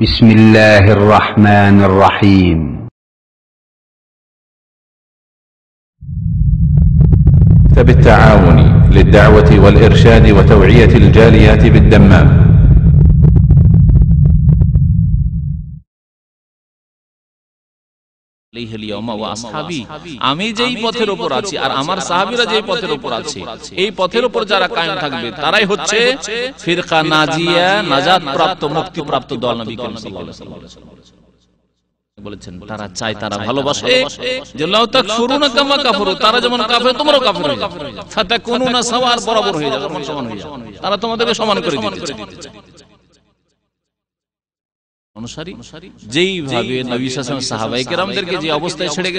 بسم الله الرحمن الرحيم فبالتعاون للدعوة والإرشاد وتوعية الجاليات بالدمام আমি যেই পথের উপর আছি আর আমার সাহাবিরা যে পথের উপর আছে এই পথের উপর যারা কায়েম থাকবে তারাই হচ্ছে ফিরকা নাজিয়া নাজাদ প্রাপ্ত মুক্তি প্রাপ্ত দল বলেছেন তারা তারা ভালোবাসে যে লাউ কামা তারা যেমন কাফের কাফের হয়ে যাবে বরাবর হয়ে যাবে সমান হয়ে যাবে তারা তোমাদেরকে সমান করে দিতে চায় অনুসারী যেইভাবে নবী সালাম সাহাবাই কেরামদেরকে যে অবস্থায় ছেড়ে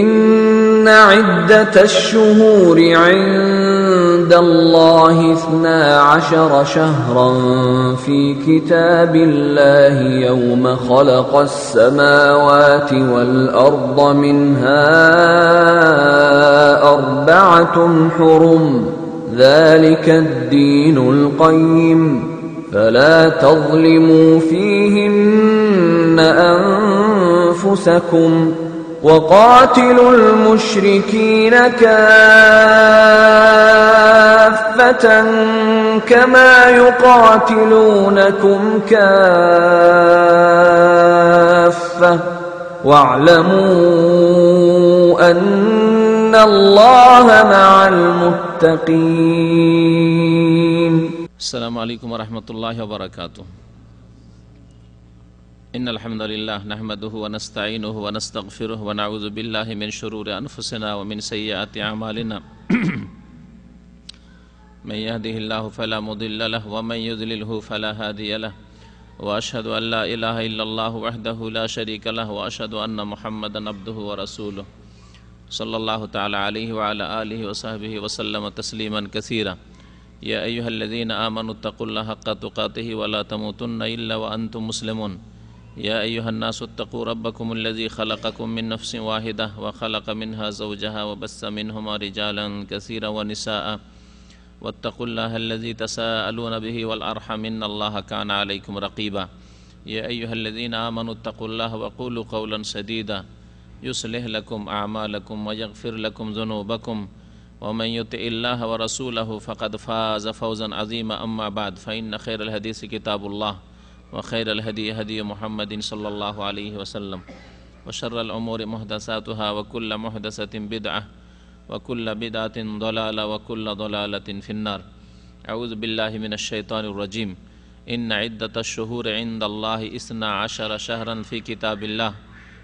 গেছেন সেই إن عدة الشهور عند الله اثنا عشر شهرا في كتاب الله يوم خلق السماوات والأرض منها أربعة حرم ذلك الدين القيم فلا تظلموا فيهن أنفسكم ۖ وقاتلوا المشركين كافة كما يقاتلونكم كافة واعلموا أن الله مع المتقين السلام عليكم ورحمة الله وبركاته ان ان ان الحمد نحمده ونستغفره ونعوذ بالله من من شرور انفسنا ومن ومن اعمالنا يهده الله الله فلا فلا مضل له له له هادي واشهد واشهد لا لا اله الا وحده شريك محمدا عبده رسول صلی اللہ تعالیٰ وسبِ وسلم كثيرا يا ايها الذين امنوا اتقوا الله حق تقاته ولا تموتن الا وانتم مسلمون یُ النّاََ ربکم اللزی خلک واحدہ و خلق منحض و جہا وبس منالن کثیر و نسا و تق اللہ ورحمن اللہ قلکم رقیبہ یو الزین وک القولن شدیدہ یُوسلکم آمہ لکم میکفرکم ذنوبکم و میّت اللہ و رسول الفقت فاض فضن عظیم امّاد فعین خیر الحدیث کتاب اللہ وخير الهدي هدي محمد صلى الله عليه وسلم وشر الأمور محدثاتها وكل محدثة بدعة وكل بدعة ضلالة وكل ضلالة في النار أعوذ بالله من الشيطان الرجيم إن عدة الشهور عند الله إثنا عشر شهرا في كتاب الله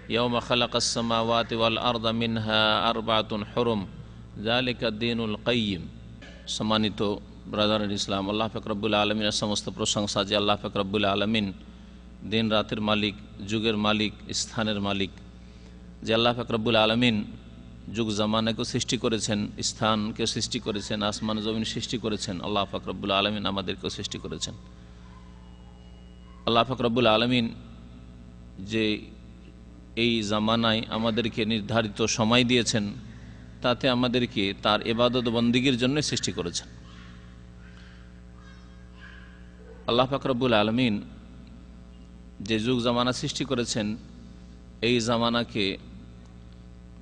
يوم خلق السماوات والأرض منها أربعة حرم ذلك الدين القيم سمانتو ব্রাদার ইসলাম আল্লাহ ফেকরবুল আলমিনের সমস্ত প্রশংসা যে আল্লাহ ফেকরবুল আলমিন দিন রাতের মালিক যুগের মালিক স্থানের মালিক যে আল্লাহ ফেকরবুল আলমিন যুগ জামানাকেও সৃষ্টি করেছেন স্থানকে সৃষ্টি করেছেন আসমান জমিন সৃষ্টি করেছেন আল্লাহ ফকরবুল আলমিন আমাদেরকেও সৃষ্টি করেছেন আল্লাহ ফকরবুল আলমিন যে এই জামানায় আমাদেরকে নির্ধারিত সময় দিয়েছেন তাতে আমাদেরকে তার এবাদত বন্দিগির জন্য সৃষ্টি করেছেন আল্লাহ ফাকরবুল আলমিন যে যুগ জামানা সৃষ্টি করেছেন এই জামানাকে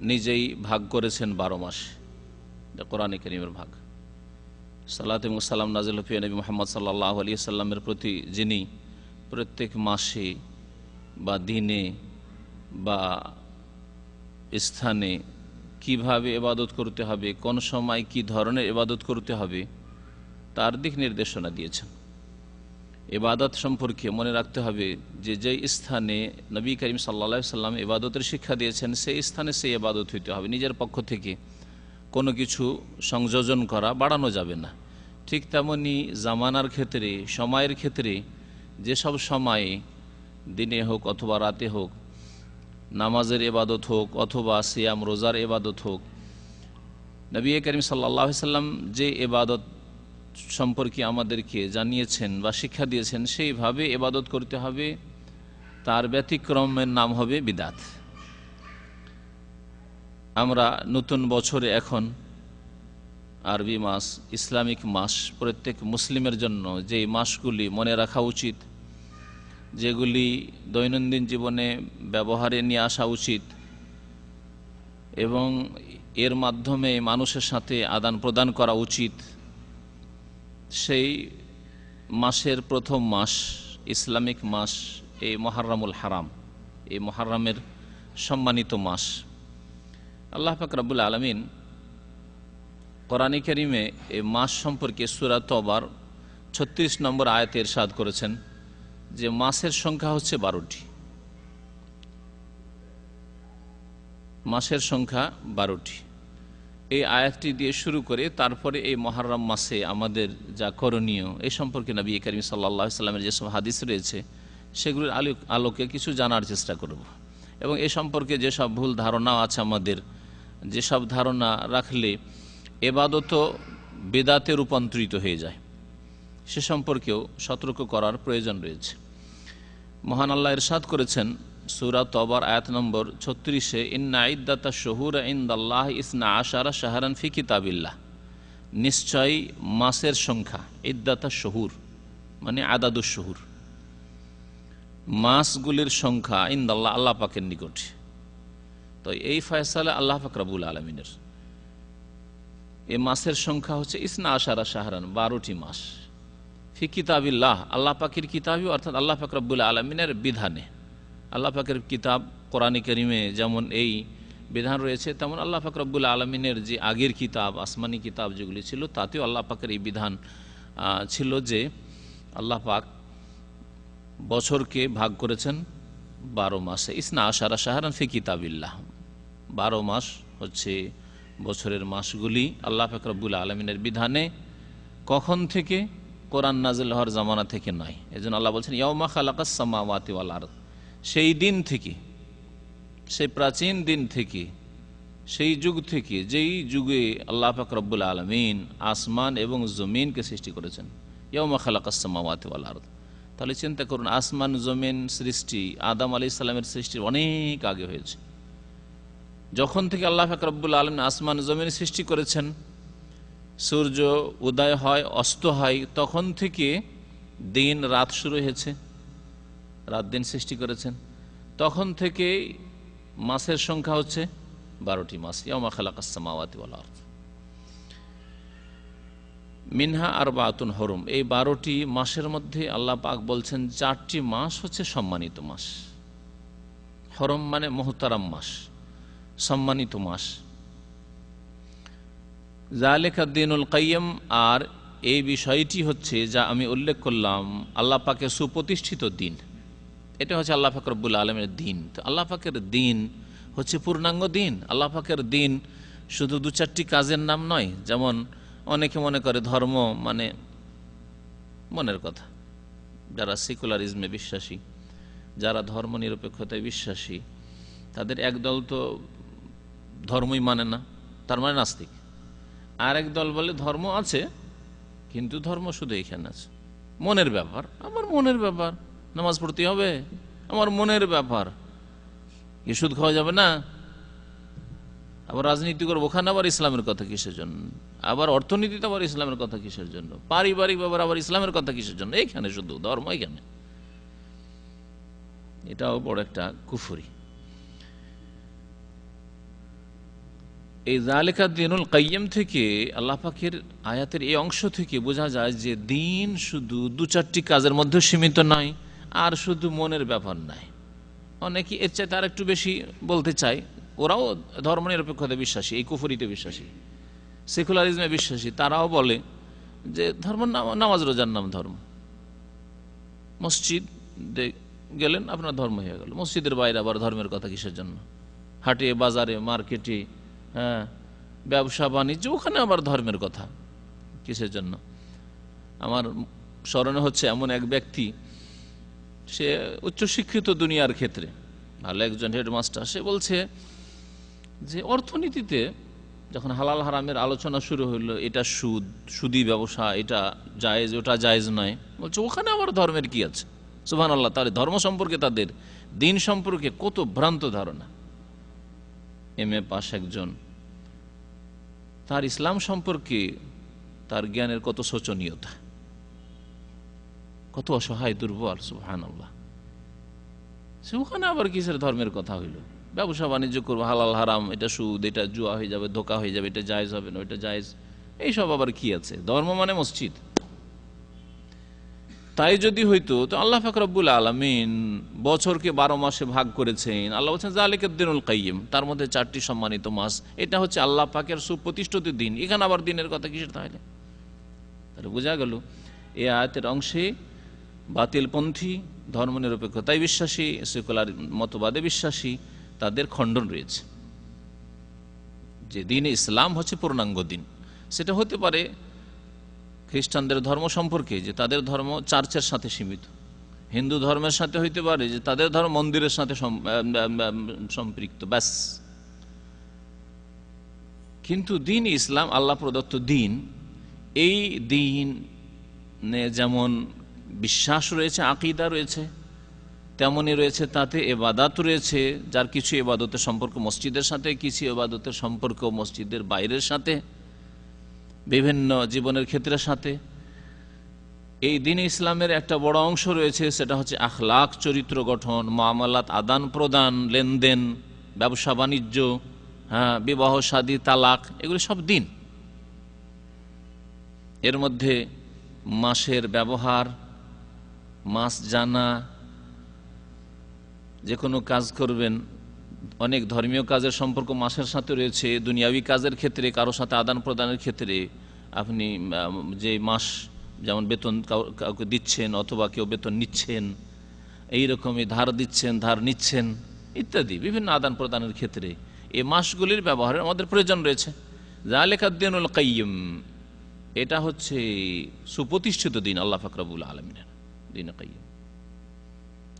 নিজেই ভাগ করেছেন বারো মাস কোরআন করিমের ভাগ তিমুল সাল্লাম সালাম নাজিলফি নবী মোহাম্মদ সাল্লাহ আলী সাল্লামের প্রতি যিনি প্রত্যেক মাসে বা দিনে বা স্থানে কিভাবে এবাদত করতে হবে কোন সময় কি ধরনের এবাদত করতে হবে তার দিক নির্দেশনা দিয়েছেন এবাদত সম্পর্কে মনে রাখতে হবে যে যে স্থানে নবী করিম সাল্লা সাল্লাম এবাদতের শিক্ষা দিয়েছেন সেই স্থানে সেই এবাদত হইতে হবে নিজের পক্ষ থেকে কোনো কিছু সংযোজন করা বাড়ানো যাবে না ঠিক তেমনি জামানার ক্ষেত্রে সময়ের ক্ষেত্রে যেসব সময়ে দিনে হোক অথবা রাতে হোক নামাজের এবাদত হোক অথবা সিয়াম রোজার এবাদত হোক নবী করিম সাল্লা সাল্লাম যে এবাদত সম্পর্কে আমাদেরকে জানিয়েছেন বা শিক্ষা দিয়েছেন সেইভাবে এবাদত করতে হবে তার ব্যতিক্রমের নাম হবে বিদাত আমরা নতুন বছরে এখন আরবি মাস ইসলামিক মাস প্রত্যেক মুসলিমের জন্য যে মাসগুলি মনে রাখা উচিত যেগুলি দৈনন্দিন জীবনে ব্যবহারে নিয়ে আসা উচিত এবং এর মাধ্যমে মানুষের সাথে আদান প্রদান করা উচিত সেই মাসের প্রথম মাস ইসলামিক মাস এই মহারামুল হারাম এই মহারামের সম্মানিত মাস আল্লাহ ফাকরাবুল আলমিন কোরআনে করিমে এই মাস সম্পর্কে সুরা তবার ছত্রিশ নম্বর আয়তের এরশাদ করেছেন যে মাসের সংখ্যা হচ্ছে বারোটি মাসের সংখ্যা বারোটি এই আয়াতটি দিয়ে শুরু করে তারপরে এই মহারম মাসে আমাদের যা করণীয় এই সম্পর্কে নবী করিম সাল্লা সাল্লামের যেসব হাদিস রয়েছে সেগুলির আলো আলোকে কিছু জানার চেষ্টা করব এবং এ সম্পর্কে যেসব ভুল ধারণা আছে আমাদের যেসব ধারণা রাখলে এবাদত বেদাতে রূপান্তরিত হয়ে যায় সে সম্পর্কেও সতর্ক করার প্রয়োজন রয়েছে মহান আল্লাহ ইরশাদ করেছেন সুরা তবর আয়াত নম্বর ছত্রিশে ইন্না ইদাতা শহুর ইন্দাল্লাহ ইসনা আশারা শাহরান ফি কিতাবিল্লাহ নিশ্চয়ই মাসের সংখ্যা ইদাতা শহুর মানে আদাদু শহুর মাসগুলির সংখ্যা ইন্দাল্লাহ আল্লাহ পাকের নিকট তো এই ফয়সালা আল্লাহ পাক রাবুল আলমিনের এ মাসের সংখ্যা হচ্ছে ইসনা আশারা শাহরান বারোটি মাস ফি কিতাবিল্লাহ আল্লাহ পাকির কিতাবি অর্থাৎ আল্লাহ পাক রাবুল আলমিনের বিধানে আল্লাহ কিতাব কোরআনে করিমে যেমন এই বিধান রয়েছে তেমন আল্লাহ ফাকর রব্বুল আলমিনের যে আগের কিতাব আসমানি কিতাব যেগুলি ছিল তাতেও আল্লাহ পাকের এই বিধান ছিল যে আল্লাহ পাক বছরকে ভাগ করেছেন বারো মাসে ইসনা আশারা সাহারান ফি কিতাবিল্লাহ বারো মাস হচ্ছে বছরের মাসগুলি আল্লাহ রব্বুল আলমিনের বিধানে কখন থেকে কোরআন নাজিল হওয়ার জামানা থেকে নয় এজন্য আল্লাহ বলছেন ইয়মা খালাকাস আর্থ সেই দিন থেকে সেই প্রাচীন দিন থেকে সেই যুগ থেকে যেই যুগে আল্লাহ পাক রব্বুল আলমিন আসমান এবং জমিনকে সৃষ্টি করেছেন ইয়মা খালাক আসমাওয়াত আর্দ তাহলে চিন্তা করুন আসমান জমিন সৃষ্টি আদাম আলি ইসলামের সৃষ্টি অনেক আগে হয়েছে যখন থেকে আল্লাহ ফাকরাবুল আলম আসমান জমিন সৃষ্টি করেছেন সূর্য উদয় হয় অস্ত হয় তখন থেকে দিন রাত শুরু হয়েছে রাত দিন সৃষ্টি করেছেন তখন থেকে মাসের সংখ্যা হচ্ছে বারোটি মাস ইয়মা খালাকাসমাওয়াতি বলা মিনহা আর বাতুন হরম এই বারোটি মাসের মধ্যে আল্লাহ পাক বলছেন চারটি মাস হচ্ছে সম্মানিত মাস হরম মানে মহতারাম মাস সম্মানিত মাস জালেকা দিনুল কাইম আর এই বিষয়টি হচ্ছে যা আমি উল্লেখ করলাম আল্লাহ পাকে সুপ্রতিষ্ঠিত দিন এটা হচ্ছে আল্লাহ ফাকরবুল আলমের দিন তো আল্লাহ ফাকের দিন হচ্ছে পূর্ণাঙ্গ দিন আল্লাহ ফাকের দিন শুধু দু চারটি কাজের নাম নয় যেমন অনেকে মনে করে ধর্ম মানে মনের কথা যারা সেকুলারিজমে বিশ্বাসী যারা ধর্ম নিরপেক্ষতায় বিশ্বাসী তাদের একদল তো ধর্মই মানে না তার মানে নাস্তিক আর এক দল বলে ধর্ম আছে কিন্তু ধর্ম শুধু এখানে আছে মনের ব্যাপার আমার মনের ব্যাপার নামাজ পড়তে হবে আমার মনের ব্যাপার কি সুদ খাওয়া যাবে না আবার রাজনীতি করবো ওখানে আবার ইসলামের কথা কিসের জন্য আবার অর্থনীতিতে আবার ইসলামের কথা কিসের জন্য পারিবারিক ব্যাপার আবার ইসলামের কথা কিসের জন্য এইখানে শুধু ধর্ম এখানে এটাও বড় একটা কুফুরি এই জালেখা দিনুল কাইম থেকে আল্লাহ পাখির আয়াতের এই অংশ থেকে বোঝা যায় যে দিন শুধু দু চারটি কাজের মধ্যে সীমিত নয় আর শুধু মনের ব্যাপার নাই অনেকে এর চাইতে আর একটু বেশি বলতে চাই ওরাও ধর্ম নিরপেক্ষতা বিশ্বাসী এই কুফুরিতে বিশ্বাসী সেকুলারিজমে বিশ্বাসী তারাও বলে যে ধর্ম নামাজ রোজার নাম ধর্ম মসজিদ গেলেন আপনার ধর্ম হয়ে গেল মসজিদের বাইরে আবার ধর্মের কথা কিসের জন্য হাটে বাজারে মার্কেটে হ্যাঁ ব্যবসা বাণিজ্য ওখানে আবার ধর্মের কথা কিসের জন্য আমার স্মরণে হচ্ছে এমন এক ব্যক্তি সে উচ্চশিক্ষিত দুনিয়ার ক্ষেত্রে ভালো একজন হেডমাস্টার সে বলছে যে অর্থনীতিতে যখন হালাল হারামের আলোচনা শুরু হইলো এটা সুদ সুদি ব্যবসা এটা জায়েজ ওটা জায়েজ নয় বলছে ওখানে আমার ধর্মের কি আছে সুহান আল্লাহ তাহলে ধর্ম সম্পর্কে তাদের দিন সম্পর্কে কত ভ্রান্ত ধারণা এম এ পাশ একজন তার ইসলাম সম্পর্কে তার জ্ঞানের কত শোচনীয়তা কত অসহায় দুর্বল সুহান আল্লাহ সে ওখানে আবার কিসের ধর্মের কথা হইল ব্যবসা বাণিজ্য করবো হালাল হারাম এটা সুদ এটা জুয়া হয়ে যাবে ধোকা হয়ে যাবে এটা জায়েজ হবে না ওইটা জায়েজ এইসব আবার কি আছে ধর্ম মানে মসজিদ তাই যদি হইতো তো আল্লাহ ফাকরাবুল আলমিন বছরকে বারো মাসে ভাগ করেছেন আল্লাহ বলছেন জালিকদ্দিনুল কাইম তার মধ্যে চারটি সম্মানিত মাস এটা হচ্ছে আল্লাহ পাকের সুপ্রতিষ্ঠিত দিন এখানে আবার দিনের কথা কিসের তাহলে তাহলে বোঝা গেল এ আয়তের অংশে বাতিলপন্থী ধর্মনিরপেক্ষতায় বিশ্বাসী সেকুলার মতবাদে বিশ্বাসী তাদের খণ্ডন রয়েছে যে দিন ইসলাম হচ্ছে পূর্ণাঙ্গ দিন সেটা হতে পারে খ্রিস্টানদের ধর্ম সম্পর্কে যে তাদের ধর্ম চার্চের সাথে সীমিত হিন্দু ধর্মের সাথে হইতে পারে যে তাদের ধর্ম মন্দিরের সাথে সম্পৃক্ত ব্যাস কিন্তু দিন ইসলাম আল্লাহ প্রদত্ত দিন এই দিন যেমন বিশ্বাস রয়েছে আকিদা রয়েছে তেমনই রয়েছে তাতে এবাদাত রয়েছে যার কিছু এবাদতের সম্পর্ক মসজিদের সাথে কিছু এবাদতের সম্পর্ক মসজিদের বাইরের সাথে বিভিন্ন জীবনের ক্ষেত্রের সাথে এই দিন ইসলামের একটা বড় অংশ রয়েছে সেটা হচ্ছে আখলাখ চরিত্র গঠন মামলাত আদান প্রদান লেনদেন ব্যবসা বাণিজ্য হ্যাঁ বিবাহ সাদী তালাক এগুলি সব দিন এর মধ্যে মাসের ব্যবহার মাস জানা যে কোনো কাজ করবেন অনেক ধর্মীয় কাজের সম্পর্ক মাসের সাথে রয়েছে দুনিয়াবি কাজের ক্ষেত্রে কারো সাথে আদান প্রদানের ক্ষেত্রে আপনি যে মাস যেমন বেতন কাউকে দিচ্ছেন অথবা কেউ বেতন নিচ্ছেন এই রকমই ধার দিচ্ছেন ধার নিচ্ছেন ইত্যাদি বিভিন্ন আদান প্রদানের ক্ষেত্রে এই মাসগুলির ব্যবহারের আমাদের প্রয়োজন রয়েছে যা জালেকাদ্দিনুল কাইম এটা হচ্ছে সুপ্রতিষ্ঠিত দিন আল্লাহ ফাকরাবুল আলমিনের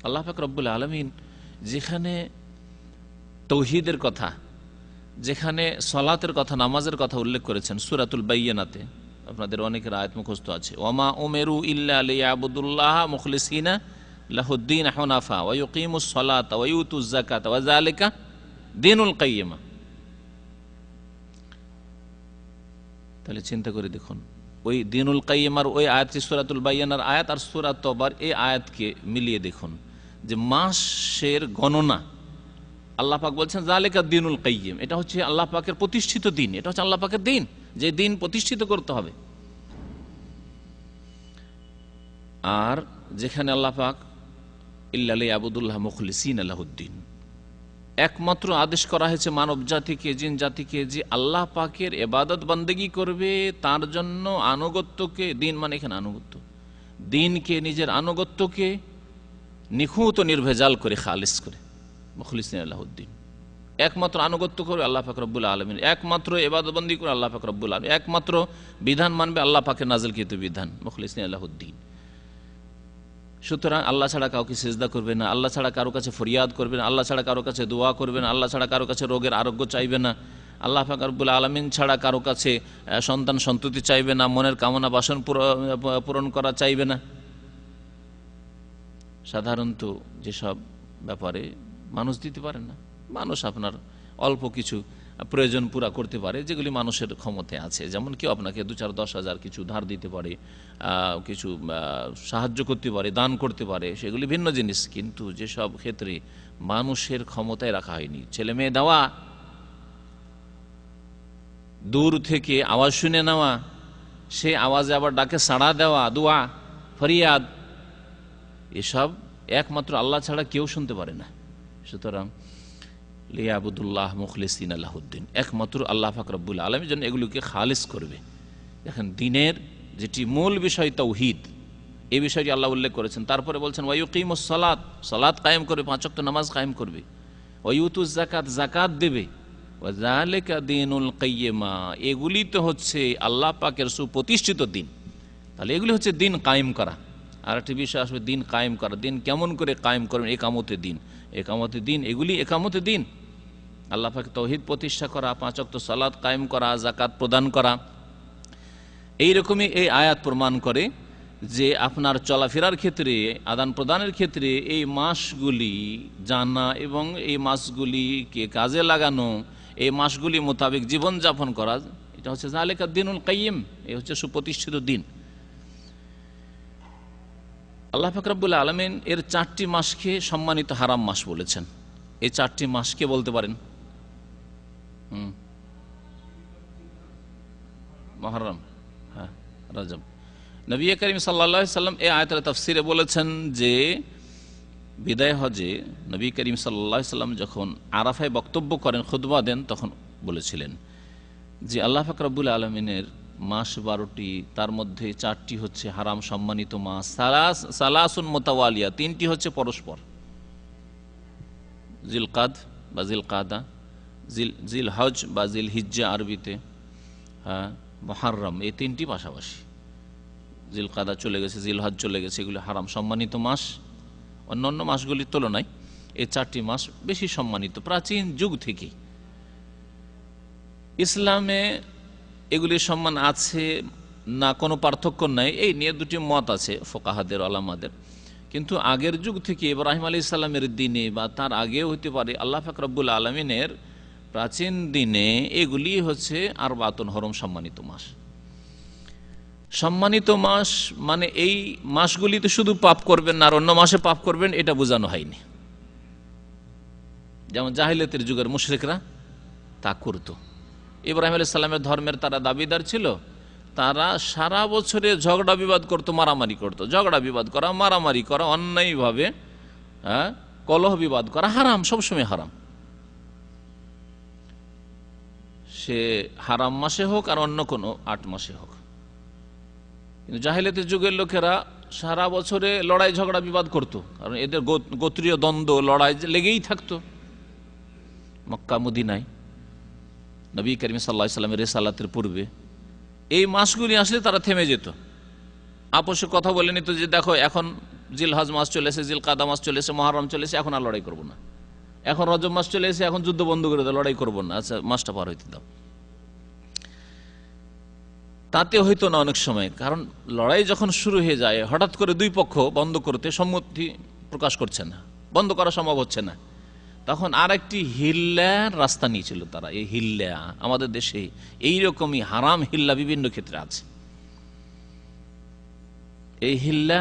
আল্লাহ রব্বুল আলমিন যেখানে তৌহিদের কথা যেখানে সলাতের কথা নামাজের কথা উল্লেখ করেছেন সুরাতুল বাইয়ানাতে আপনাদের অনেকের আয়াত মুখস্থ আছে ওমা ওমেরু ইল্লা আবুদুল্লাহ লাহুদ্দিন হনাফা ওয়ুকিমুস সলাত ওয়ুতুজ জাকাত দিনুল কাইয়মা তাহলে চিন্তা করে দেখুন ওই দিনুল কাইমার ওই আয়াতটি সুরাতুল বাইয়ানার আয়াত আর সুরাত তবার এই আয়াতকে মিলিয়ে দেখুন যে মাসের গণনা আল্লাহ পাক বলছেন জালেকা দিনুল কাইম এটা হচ্ছে আল্লাহ পাকের প্রতিষ্ঠিত দিন এটা হচ্ছে আল্লাহ পাকের দিন যে দিন প্রতিষ্ঠিত করতে হবে আর যেখানে আল্লাহ পাক ইল্লা আবুদুল্লাহ মুখলিসিন আল্লাহদ্দিন একমাত্র আদেশ করা হয়েছে মানব জাতিকে জিন জাতিকে যে আল্লাহ পাকের এবাদত বান্দেগি করবে তার জন্য আনুগত্যকে দিন মানে এখানে আনুগত্য দিনকে নিজের আনুগত্যকে নিখুঁত নির্ভেজাল করে খালিস করে মুখলিসিন আল্লাহদ্দিন একমাত্র আনুগত্য করবে আল্লাহ পাক রব্বুল আলমিন একমাত্র এবাদতবন্দি করে আল্লাহ পাক রব্বুল আলমিন একমাত্র বিধান মানবে আল্লাহ পাকের নাজলকৃত বিধান মুখলিসিন আল্লাহদ্দিন সুতরাং আল্লাহ ছাড়া কাউকে সেজদা করবে না আল্লাহ ছাড়া কারো কাছে ফরিয়াদ করবে না আল্লাহ ছাড়া কারো কাছে দোয়া করবে না আল্লাহ ছাড়া কারো কাছে রোগের আরোগ্য চাইবে না আল্লাহ ফাকরবুল আলমিন ছাড়া কারো কাছে সন্তান সন্ততি চাইবে না মনের কামনা বাসন পূরণ করা চাইবে না সাধারণত যেসব ব্যাপারে মানুষ দিতে পারে না মানুষ আপনার অল্প কিছু প্রয়োজন পুরা করতে পারে যেগুলি মানুষের ক্ষমতায় আছে যেমন কেউ আপনাকে দু চার দশ হাজার কিছু ধার দিতে পারে কিছু সাহায্য করতে পারে দান করতে পারে সেগুলি ভিন্ন জিনিস কিন্তু যেসব ক্ষেত্রে মানুষের ক্ষমতায় রাখা হয়নি ছেলে মেয়ে দেওয়া দূর থেকে আওয়াজ শুনে নেওয়া সে আওয়াজে আবার ডাকে সাড়া দেওয়া দোয়া ফরিয়াদ এসব একমাত্র আল্লাহ ছাড়া কেউ শুনতে পারে না সুতরাং লিয়াবুদুল্লাহ মুখলিসিন আল্লাহদ্দিন একমাত্র আল্লাহ ফাকরাবুল আলমের জন্য এগুলিকে খালিস করবে দেখেন দিনের যেটি মূল বিষয় তৌহিদ এ বিষয়টি আল্লাহ উল্লেখ করেছেন তারপরে বলছেন ওয়ুকিম সালাত সালাত কায়েম করবে পাঁচক্ত নামাজ কায়েম করবে ওয়ুতু জাকাত জাকাত দেবে দিনুল কাইয়েমা এগুলি তো হচ্ছে আল্লাহ পাকের সুপ্রতিষ্ঠিত দিন তাহলে এগুলি হচ্ছে দিন কায়েম করা আর একটি বিষয় আসবে দিন কায়েম করা দিন কেমন করে কায়েম করবেন একামতে দিন একামতে দিন এগুলি একামতে দিন আল্লাহাকে তৌহিদ প্রতিষ্ঠা করা পাঁচক্ত সালাদ কায়েম করা জাকাত প্রদান করা এইরকমই এই আয়াত প্রমাণ করে যে আপনার চলাফেরার ক্ষেত্রে আদান প্রদানের ক্ষেত্রে এই মাসগুলি জানা এবং এই মাসগুলিকে কাজে লাগানো এই মাসগুলি মোতাবেক জীবনযাপন করা এটা হচ্ছে জাহালেকা দিনুল কাইম এ হচ্ছে সুপ্রতিষ্ঠিত দিন আল্লাহ ফকরাবুল আলমিন এর চারটি মাসকে সম্মানিত হারাম মাস বলেছেন এই চারটি মাসকে বলতে পারেন মহরম হ্যাঁ রজব নবী করিম সাল্লা সাল্লাম এই আয়তের তফসিরে বলেছেন যে বিদায় হজে নবী করিম সাল্লা সাল্লাম যখন আরাফায় বক্তব্য করেন খুদবা দেন তখন বলেছিলেন যে আল্লাহ ফাকরাবুল আলমিনের মাস বারোটি তার মধ্যে চারটি হচ্ছে হারাম সম্মানিত মাস সালাস সালাসুন মোতাওয়ালিয়া তিনটি হচ্ছে পরস্পর জিলকাদ বা জিলকাদা জিল জিল হজ বা জিল হিজ্জা আরবিতে হ্যাঁ মহারম এই তিনটি পাশাপাশি জিল কাদা চলে গেছে জিল হজ চলে গেছে এগুলি হারাম সম্মানিত মাস অন্যান্য মাসগুলির তুলনায় এই চারটি মাস বেশি সম্মানিত প্রাচীন যুগ থেকে ইসলামে এগুলির সম্মান আছে না কোনো পার্থক্য নাই এই নিয়ে দুটি মত আছে ফোকাহাদের আলামাদের কিন্তু আগের যুগ থেকে ইব্রাহিম আলী ইসলামের দিনে বা তার আগেও হতে পারে আল্লাহ ফাকরাবুল আলমিনের প্রাচীন দিনে এগুলি হচ্ছে আর বাতন হরম সম্মানিত মাস সম্মানিত মাস মানে এই মাসগুলিতে শুধু পাপ করবেন না আর অন্য মাসে পাপ করবেন এটা বোঝানো হয়নি যেমন জাহিলাতের যুগের মুশ্রিকরা তা করত ইব্রাহিম আলি সাল্লামের ধর্মের তারা দাবিদার ছিল তারা সারা বছরে ঝগড়া বিবাদ করতো মারামারি করতো ঝগড়া বিবাদ করা মারামারি করা অন্যায়ভাবে হ্যাঁ, কলহ বিবাদ করা হারাম সবসময় হারাম সে হারাম মাসে হোক আর অন্য কোনো আট মাসে হোক কিন্তু জাহেলাতের যুগের লোকেরা সারা বছরে লড়াই ঝগড়া বিবাদ করত কারণ এদের গোত্রীয় দ্বন্দ্ব লড়াই লেগেই থাকতো মক্কা মুদিনাই নবী করিম সাল্লা সাল্লামের রেসালাতের পূর্বে এই মাসগুলি আসলে তারা থেমে যেত আপসে কথা বলে নিত যে দেখো এখন জিলহাজ মাস চলেছে জিল কাদা মাস চলেছে মহারম চলেছে এখন আর লড়াই করবো না এখন রজব মাস চলে এসে এখন যুদ্ধ বন্ধ করে দাও লড়াই করবো না আচ্ছা মাসটা পার হইতে দাও তাতে হইতো না অনেক সময় কারণ লড়াই যখন শুরু হয়ে যায় হঠাৎ করে দুই পক্ষ বন্ধ করতে সম্মতি প্রকাশ করছে না বন্ধ করা সম্ভব হচ্ছে না তখন আর একটি হিল্লার রাস্তা নিয়েছিল তারা এই হিল্লা আমাদের দেশে এই রকমই হারাম হিল্লা বিভিন্ন ক্ষেত্রে আছে এই হিল্লা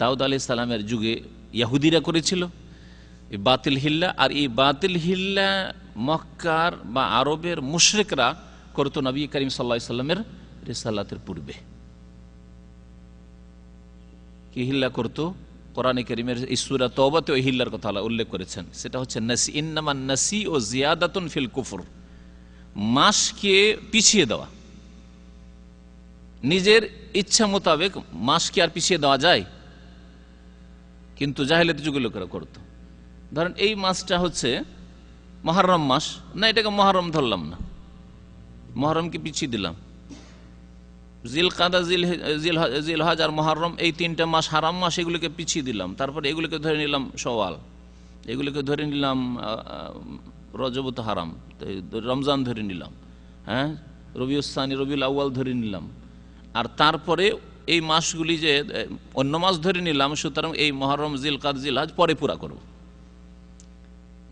দাউদ আলি সালামের যুগে ইয়াহুদিরা করেছিল বাতিল হিল্লা আর এই বাতিল হিল্লা মক্কার বা আরবের মুশ্রিকরা করত নবী করিম সাল্লা সাল্লামের রেসালাতের পূর্বে কি হিল্লা করত কোরআনে করিমের ঈশ্বরা তবাতে ওই হিল্লার কথা উল্লেখ করেছেন সেটা হচ্ছে নাসি ইন্নামা নাসি ও জিয়াদাতুন ফিল কুফর মাসকে পিছিয়ে দেওয়া নিজের ইচ্ছা মোতাবেক মাসকে আর পিছিয়ে দেওয়া যায় কিন্তু জাহেলাত যুগে লোকেরা করতো ধরেন এই মাসটা হচ্ছে মহরম মাস না এটাকে মহরম ধরলাম না মহরমকে পিছিয়ে দিলাম জিল কাদা জিল জিল হজ আর মহরম এই তিনটা মাস হারাম মাস এগুলোকে পিছিয়ে দিলাম তারপর এগুলোকে ধরে নিলাম সওয়াল এগুলোকে ধরে নিলাম রজবত হারাম রমজান ধরে নিলাম হ্যাঁ রবিউসানি রবিউল আউ্য়াল ধরে নিলাম আর তারপরে এই মাসগুলি যে অন্য মাস ধরে নিলাম সুতরাং এই মহরম জিল কাদ জিল হজ পরে পুরা করবো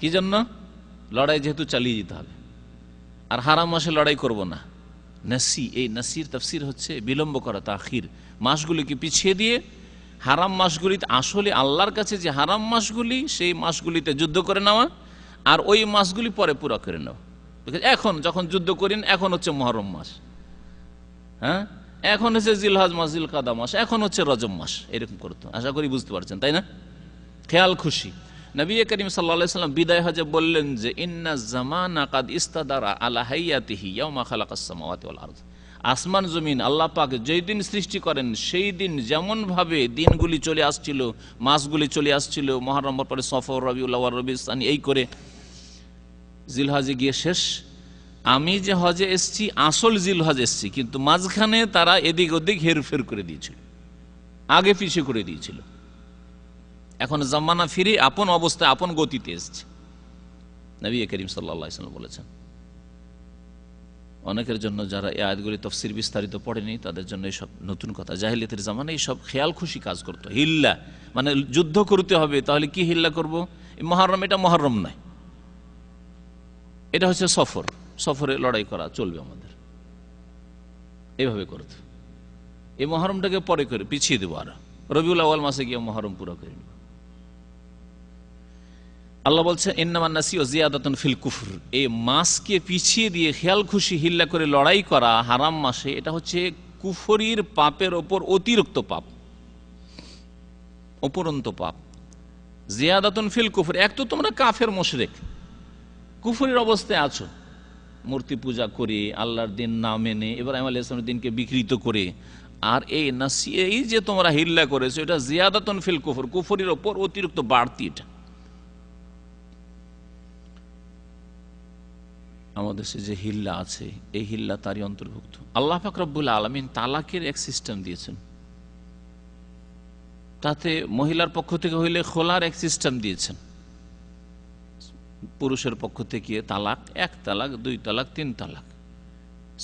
কি জন্য লড়াই যেহেতু চালিয়ে যেতে হবে আর হারাম মাসে লড়াই করব না নাসি এই নাসির তাফসির হচ্ছে বিলম্ব করা তাখির মাসগুলিকে পিছিয়ে দিয়ে হারাম মাসগুলিতে আসলে আল্লাহর কাছে যে হারাম মাসগুলি সেই মাসগুলিতে যুদ্ধ করে নেওয়া আর ওই মাসগুলি পরে পুরো করে নেওয়া এখন যখন যুদ্ধ করেন এখন হচ্ছে মহরম মাস হ্যাঁ এখন হচ্ছে জিলহাজ মাস জিল কাদা মাস এখন হচ্ছে রজম মাস এরকম করতো আশা করি বুঝতে পারছেন তাই না খেয়াল খুশি নবী করিম সাল্লা সাল্লাম বিদায় হজে বললেন যে ইন্না জামানা ইস্তাদারা আলা আসমান জমিন আল্লাহ পাক যেই দিন সৃষ্টি করেন সেই দিন যেমনভাবে দিনগুলি চলে আসছিল মাসগুলি চলে আসছিল মহারম্বর পরে সফর রবি রবিউল্লাহ রবি ইসলানি এই করে জিলহাজে গিয়ে শেষ আমি যে হজে এসছি আসল জিলহজ এসছি কিন্তু মাঝখানে তারা এদিক ওদিক হেরফের করে দিয়েছিল আগে পিছিয়ে করে দিয়েছিল এখন জামানা ফিরে আপন অবস্থায় আপন গতিতে এসছে নবী করিম সাল্লা বলেছেন অনেকের জন্য যারা এই আয়াতগুলি তফসির বিস্তারিত পড়েনি তাদের জন্য এইসব নতুন কথা জাহিলিয়াতের জামানা এইসব খেয়াল খুশি কাজ করত হিল্লা মানে যুদ্ধ করতে হবে তাহলে কি হিল্লা করব মহারম এটা মহারম নয় এটা হচ্ছে সফর সফরে লড়াই করা চলবে আমাদের এইভাবে করত এই মহরমটাকে পরে করে পিছিয়ে দেবো আর রবিউল আওয়াল মাসে গিয়ে মহরম পুরো করে নেব আল্লাহ বলছে এন্নামান্নাসি ও ফিল কুফর এই মাসকে পিছিয়ে দিয়ে খেয়াল খুশি হিল্লা করে লড়াই করা হারাম মাসে এটা হচ্ছে কুফরির পাপের ওপর অতিরিক্ত পাপ অপরন্ত পাপ জিয়াদাতুন ফিল কুফর এক তো তোমরা কাফের মোশরেক কুফরির অবস্থায় আছো মূর্তি পূজা করে আল্লাহর দিন না মেনে আমি আল্লাহ ইসলামের দিনকে বিকৃত করে আর এই নাসি এই যে তোমরা হিল্লা করেছো এটা জিয়াদাতুন ফিল কুফর কুফরির ওপর অতিরিক্ত বাড়তি এটা আমাদের সে যে হিল্লা আছে এই হিল্লা তারই অন্তর্ভুক্ত আল্লাহ ফাকরবুল আলমিন তালাকের এক সিস্টেম দিয়েছেন তাতে মহিলার পক্ষ থেকে হইলে খোলার এক সিস্টেম দিয়েছেন পুরুষের পক্ষ থেকে তালাক এক তালাক দুই তালাক তিন তালাক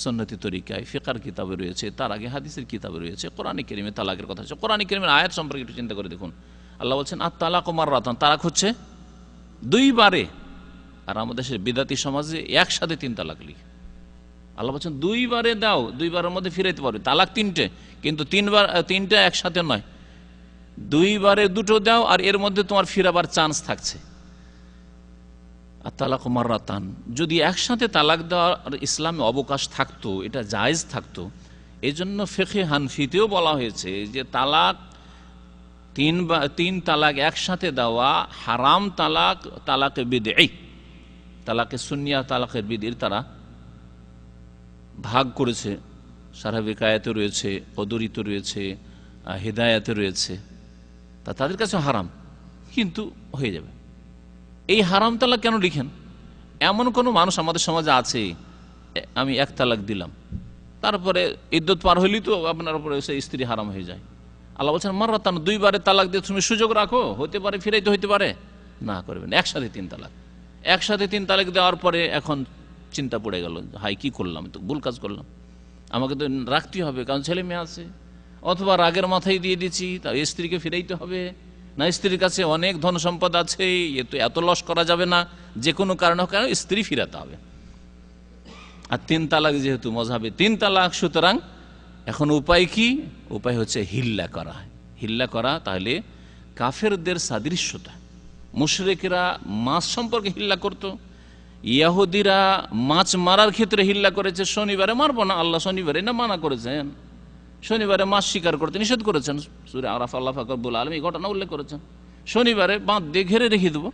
সন্ন্যতি তরিকায় ফেকার কিতাবে রয়েছে তার আগে হাদিসের কিতাবে রয়েছে কোরআন কেরিমে তালাকের কথা আছে কোরআন কেরিমের আয়ের সম্পর্কে একটু চিন্তা করে দেখুন আল্লাহ বলছেন আর তালাক ও মার রাতান তালাক হচ্ছে দুইবারে আর আমাদের দেশের বিদাতি সমাজে একসাথে তিন তালাক লিখে আল্লাহ বলছেন দুইবারে দাও দুইবারের মধ্যে ফিরাইতে পারবে তালাক তিনটে কিন্তু তিনবার তিনটা একসাথে নয় দুইবারে দুটো দাও আর এর মধ্যে তোমার ফিরাবার চান্স থাকছে আর তালাক মারাতান যদি একসাথে তালাক দেওয়ার ইসলামে অবকাশ থাকতো এটা জায়জ থাকতো এই জন্য ফেখে হানফিতেও বলা হয়েছে যে তালাক তিন তিন তালাক একসাথে দেওয়া হারাম তালাক তালাকে এই তালাকে সুনিয়া তালাকের বিধির তারা ভাগ করেছে সারা আয়াতে রয়েছে অদরিত রয়েছে হেদায়াতে রয়েছে তা তাদের কাছে হারাম কিন্তু হয়ে যাবে এই হারাম তালাক কেন লিখেন এমন কোনো মানুষ আমাদের সমাজে আছে আমি এক তালাক দিলাম তারপরে ইদ্যুৎ পার হইলেই তো আপনার উপরে সেই স্ত্রী হারাম হয়ে যায় আল্লাহ বলছেন মারাতান দুইবারে তালাক দিয়ে তুমি সুযোগ রাখো হতে পারে ফিরাইতে হইতে পারে না করবেন একসাথে তিন তালাক একসাথে তিন তালাক দেওয়ার পরে এখন চিন্তা পড়ে গেল হাই কি করলাম তো ভুল কাজ করলাম আমাকে তো রাখতেই হবে কারণ ছেলে মেয়ে আছে অথবা রাগের মাথায় দিয়ে দিচ্ছি তা স্ত্রীকে ফিরাইতে হবে না স্ত্রীর কাছে অনেক ধন সম্পদ আছে এ তো এত লস করা যাবে না যে কোনো কারণে কারণ স্ত্রী ফিরাতে হবে আর তিন তালাক যেহেতু মজাবে তিন তালাক সুতরাং এখন উপায় কি উপায় হচ্ছে হিল্লা করা হিল্লা করা তাহলে কাফেরদের সাদৃশ্যতা মুশরেকরা মাছ সম্পর্কে হিল্লা করত ইয়াহুদিরা মাছ মারার ক্ষেত্রে হিল্লা করেছে শনিবারে মারবো না আল্লাহ শনিবারে না মানা করেছেন শনিবারে মাছ শিকার করতে নিষেধ করেছেন সুরে আরাফ আল্লাহ ফাকরবুল আলম এই ঘটনা উল্লেখ করেছেন শনিবারে বাঁধ দিয়ে ঘেরে রেখে দেবো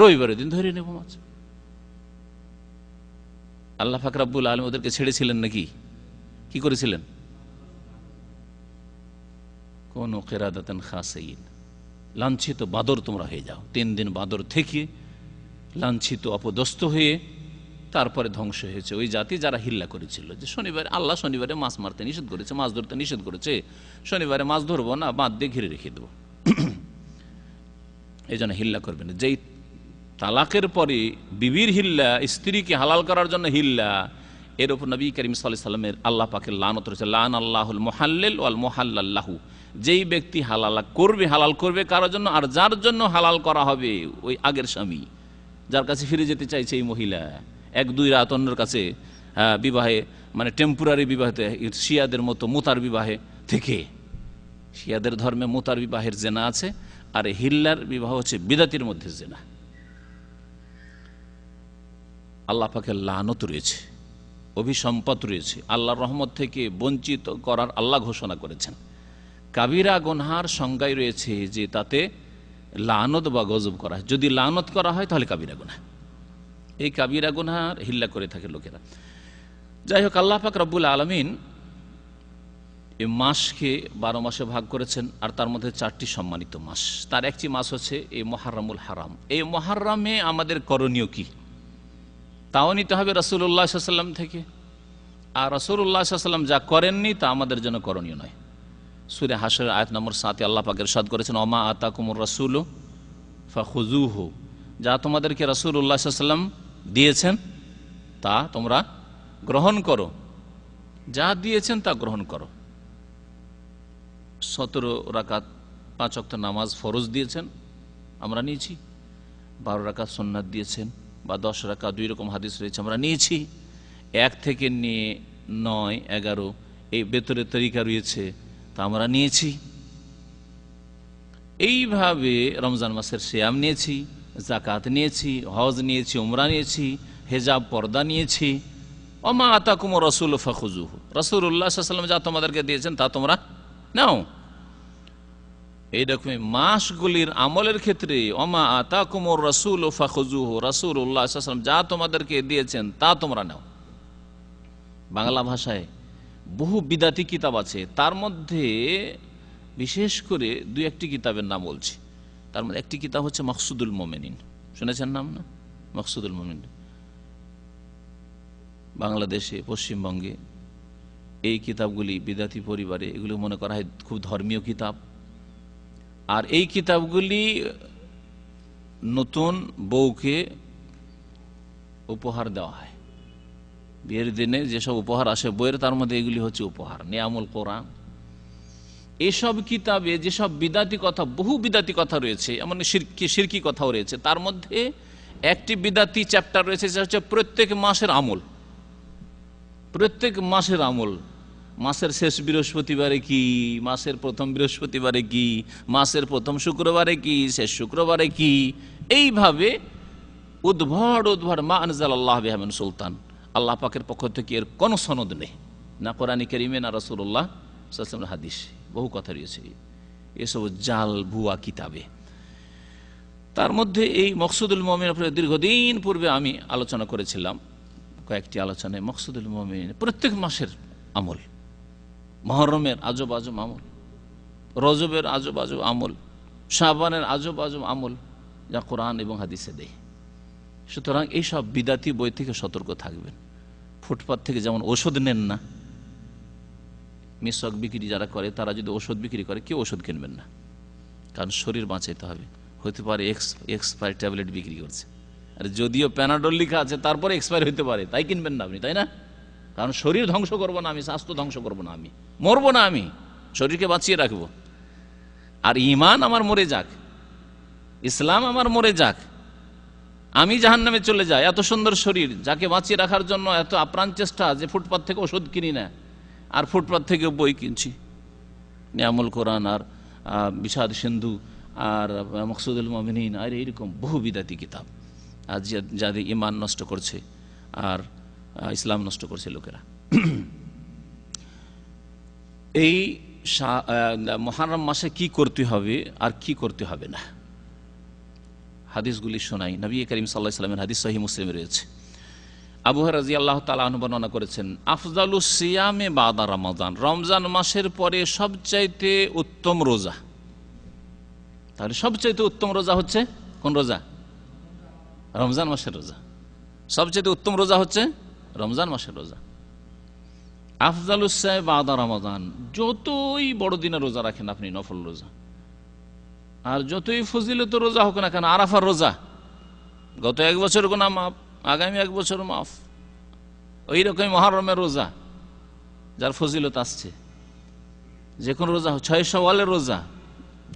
রবিবারের দিন ধরে নেব মাছ আল্লাহ ফাকরাবুল আলম ওদেরকে ছেড়েছিলেন নাকি কি করেছিলেন কোন কেরাদাতেন খাসাইন লাঞ্ছিত বাদর তোমরা হয়ে যাও তিন দিন বাদর থেকে লাঞ্ছিত অপদস্থ হয়ে তারপরে ধ্বংস হয়েছে ওই জাতি যারা হিল্লা করেছিল যে শনিবার আল্লাহ শনিবারে মাছ মারতে নিষেধ করেছে মাছ ধরতে নিষেধ করেছে শনিবারে মাছ ধরবো না বাঁধ দিয়ে ঘিরে রেখে দেবো এই জন্য হিল্লা করবে না যেই তালাকের পরে বিবির হিল্লা স্ত্রীকে হালাল করার জন্য হিল্লা এর উপর নবী করিম সাল্লামের আল্লাহ পাকে লান রয়েছে লান আল্লাহুল মোহাল্লেল ওয়াল মোহাল্লাহু যেই ব্যক্তি হালাল করবে হালাল করবে কারোর জন্য আর যার জন্য হালাল করা হবে ওই আগের স্বামী যার কাছে ফিরে যেতে চাইছে এই মহিলা এক দুই রাত অন্যের কাছে হ্যাঁ, বিবাহে মানে টেম্পোরারি বিবাহতে শিয়াদের মতো মোতার বিবাহে থেকে শিয়াদের ধর্মে মোতার বিবাহের জেনা আছে আর হিল্লার বিবাহ হচ্ছে বিদাতির মধ্যে জেনা আল্লাহ পাখের লানত রয়েছে অভিসম্পদ রয়েছে আল্লাহর রহমত থেকে বঞ্চিত করার আল্লাহ ঘোষণা করেছেন কাবিরা গনহার সংজ্ঞায় রয়েছে যে তাতে লানত বা গজব করা হয় যদি লানত করা হয় তাহলে কাবিরা গুনহা এই কাবিরা গুনহার হিল্লা করে থাকে লোকেরা যাই হোক আল্লাহ পাক রব্বুল আলমিন এ মাসকে বারো মাসে ভাগ করেছেন আর তার মধ্যে চারটি সম্মানিত মাস তার একটি মাস হচ্ছে এই মহারমুল হারাম এই মহারমে আমাদের করণীয় কি তাও নিতে হবে রসুল্লাহ সাল্লাম থেকে আর রসুল্লাহ সাল্লাম যা করেননি তা আমাদের জন্য করণীয় নয় সুরে হাসের আয়াত নম্বর সাতে আল্লাহ পাকের সাদ করেছেন অমা আতা কুমুর রসুল ফুজুহু যা তোমাদেরকে রসুল উল্লাহ সাল্লাম দিয়েছেন তা তোমরা গ্রহণ করো যা দিয়েছেন তা গ্রহণ করো সতেরো রাকাত পাঁচ অক্ট নামাজ ফরজ দিয়েছেন আমরা নিয়েছি বারো রাকাত সন্ন্যাদ দিয়েছেন বা দশ রাকা দুই রকম হাদিস রয়েছে আমরা নিয়েছি এক থেকে নিয়ে নয় এগারো এই বেতরের তরিকা রয়েছে তা আমরা নিয়েছি এইভাবে রমজান মাসের শ্যাম নিয়েছি জাকাত নিয়েছি হজ নিয়েছি উমরা নিয়েছি হেজাব পর্দা নিয়েছি অমা আতা কুমো রসুল ফাখুজুহ রসুল উল্লাহ সাল্লাম যা তোমাদেরকে দিয়েছেন তা তোমরা নাও এইরকম মাসগুলির আমলের ক্ষেত্রে অমা আতা কুমোর রসুল ফাখুজুহ রসুল উল্লাহ সাল্লাম যা তোমাদেরকে দিয়েছেন তা তোমরা নাও বাংলা ভাষায় বহু বিদাতি কিতাব আছে তার মধ্যে বিশেষ করে দুই একটি কিতাবের নাম বলছি তার মধ্যে মানে একটি কিতাব হচ্ছে মকসুদুল মোমেনিন শুনেছেন নাম না মকসুদুল মোমেনিন বাংলাদেশে পশ্চিমবঙ্গে এই কিতাবগুলি বিদাতি পরিবারে এগুলো মনে করা হয় খুব ধর্মীয় কিতাব আর এই কিতাবগুলি নতুন বউকে উপহার দেওয়া হয় বিয়ের দিনে যেসব উপহার আসে বইয়ের তার মধ্যে এগুলি হচ্ছে উপহার নিয়ামুল কোরআন এসব কিতাবে যেসব বিদাতি কথা বহু বিদাতি কথা রয়েছে এমন সিরকি সিরকি কথাও রয়েছে তার মধ্যে একটি বিদাতি চ্যাপ্টার রয়েছে যেটা হচ্ছে প্রত্যেক মাসের আমল প্রত্যেক মাসের আমল মাসের শেষ বৃহস্পতিবারে কি মাসের প্রথম বৃহস্পতিবারে কি মাসের প্রথম শুক্রবারে কি শেষ শুক্রবারে কি এইভাবে উদ্ভর উদ্ভর মা আনজাল আল্লাহ সুলতান আল্লাহ পাকের পক্ষ থেকে এর কোনো সনদ নেই না কোরআন কেরিমে না রসুল্লাহ হাদিস বহু কথা রয়েছে এসব জাল ভুয়া কিতাবে তার মধ্যে এই মকসুদুল মোমিন দীর্ঘদিন পূর্বে আমি আলোচনা করেছিলাম কয়েকটি আলোচনায় মকসুদুল মোমিন প্রত্যেক মাসের আমল মহরমের আজব আজব আমল রজবের আজব আজব আমল শাহবানের আজব আজব আমল যা কোরআন এবং হাদিসে দেয় সুতরাং এইসব বিদাতি বই থেকে সতর্ক থাকবেন ফুটপাথ থেকে যেমন ওষুধ নেন না মিশক বিক্রি যারা করে তারা যদি ওষুধ বিক্রি করে কেউ ওষুধ কিনবেন না কারণ শরীর বাঁচাইতে হবে হতে পারে এক্স এক্সপায়ার ট্যাবলেট বিক্রি করছে আর যদিও প্যানাডল লিখা আছে তারপরে এক্সপায়ার হতে পারে তাই কিনবেন না আপনি তাই না কারণ শরীর ধ্বংস করব না আমি স্বাস্থ্য ধ্বংস করব না আমি মরব না আমি শরীরকে বাঁচিয়ে রাখবো আর ইমান আমার মরে যাক ইসলাম আমার মরে যাক আমি জাহান নামে চলে যাই এত সুন্দর শরীর যাকে বাঁচিয়ে রাখার জন্য এত আপ্রাণ চেষ্টা যে ফুটপাথ থেকে ওষুধ কিনি না আর ফুটপাথ থেকে বই কিনছি নিয়ামুল কোরআন আর বিষাদ সিন্ধু আর মকসুদুল মমিনীন আর এইরকম বহু বিদাতি কিতাব আর যাদের ইমান নষ্ট করছে আর ইসলাম নষ্ট করছে লোকেরা এই মহারম মাসে কি করতে হবে আর কি করতে হবে না হাদিসগুলি শোনাই নবী করিম সাল্লাহ সাল্লামের হাদিস সহি মুসলিম রয়েছে আবু রাজি আল্লাহ তালা বর্ণনা করেছেন আফজালু সিয়ামে বাদা রমাদান রমজান মাসের পরে সবচাইতে উত্তম রোজা তাহলে সবচাইতে উত্তম রোজা হচ্ছে কোন রোজা রমজান মাসের রোজা সবচেয়ে উত্তম রোজা হচ্ছে রমজান মাসের রোজা আফজালুসাহেব বাদা রমাদান যতই বড় দিনে রোজা রাখেন আপনি নফল রোজা আর যতই ফজিলত রোজা হোক না কেন আরাফার রোজা গত এক বছর গোনা মাফ আগামী এক বছর মাফ ওই রকমই মহারমের রোজা যার ফজিলত আসছে যে কোনো রোজা ছয় সওয়ালের রোজা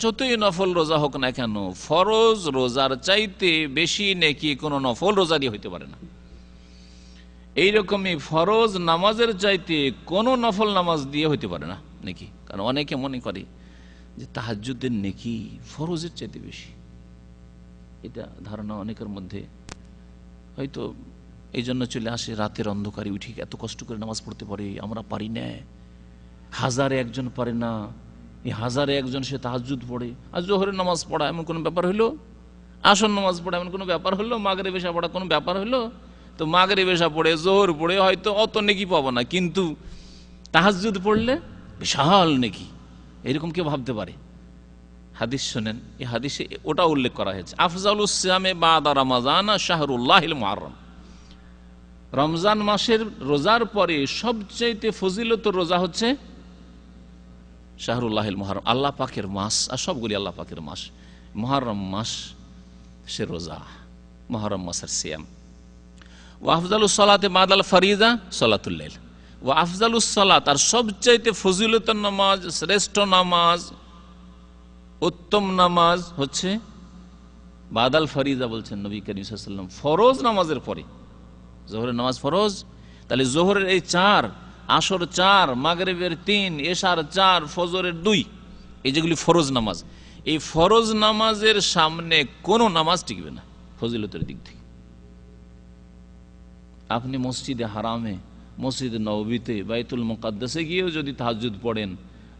যতই নফল রোজা হোক না কেন ফরজ রোজার চাইতে বেশি নেকি কোনো নফল রোজা দিয়ে হইতে পারে না এইরকমই ফরজ নামাজের চাইতে কোনো নফল নামাজ দিয়ে হইতে পারে না নাকি কারণ অনেকে মনে করে যে তাহাজুদের নেকি ফরজের চাইতে বেশি এটা ধারণা অনেকের মধ্যে হয়তো এই জন্য চলে আসে রাতের অন্ধকারে উঠি এত কষ্ট করে নামাজ পড়তে পারি আমরা পারি না হাজারে একজন পারে না এই হাজারে একজন সে তাহাজুদ পড়ে আর জোহরে নামাজ পড়া এমন কোনো ব্যাপার হলো আসন নামাজ পড়া এমন কোনো ব্যাপার হলো মাগরে বেশা পড়া কোনো ব্যাপার হলো তো মাগরে বেশা পড়ে জোহর পড়ে হয়তো অত নেকি পাবো না কিন্তু তাহাজুদ পড়লে বিশাল নেকি এরকম কেউ ভাবতে পারে হাদিস শোনেন এই হাদিসে ওটা উল্লেখ করা হয়েছে আফজাল ইসলামে বাদা রামাজানা শাহরুল্লাহ মুহারম রমজান মাসের রোজার পরে সবচাইতে ফজিলত রোজা হচ্ছে শাহরুল্লাহ মহারম আল্লাহ পাকের মাস আর সবগুলি আল্লাহ পাকের মাস মহারম মাস সে রোজা মহারম মাসের সিয়াম ওয়াহফজাল সালাতে মাদ আল ফরিজা সলাতুল্লাইল ও আফজালুসালাত আর সবচাইতে ফজিলত নামাজ শ্রেষ্ঠ নামাজ উত্তম নামাজ হচ্ছে বাদাল ফরিজা বলছেন নবী করিম ফরোজ নামাজের পরে জোহরের নামাজ ফরজ তাহলে জোহরের এই চার আসর চার মাগরেবের তিন এশার চার ফজরের দুই এই যেগুলি ফরজ নামাজ এই ফরজ নামাজের সামনে কোনো নামাজ টিকবে না ফজিলতের দিক থেকে আপনি মসজিদে হারামে মসজিদ নবীতে বাইতুল মোকাদ্দাসে গিয়েও যদি তাহাজুদ পড়েন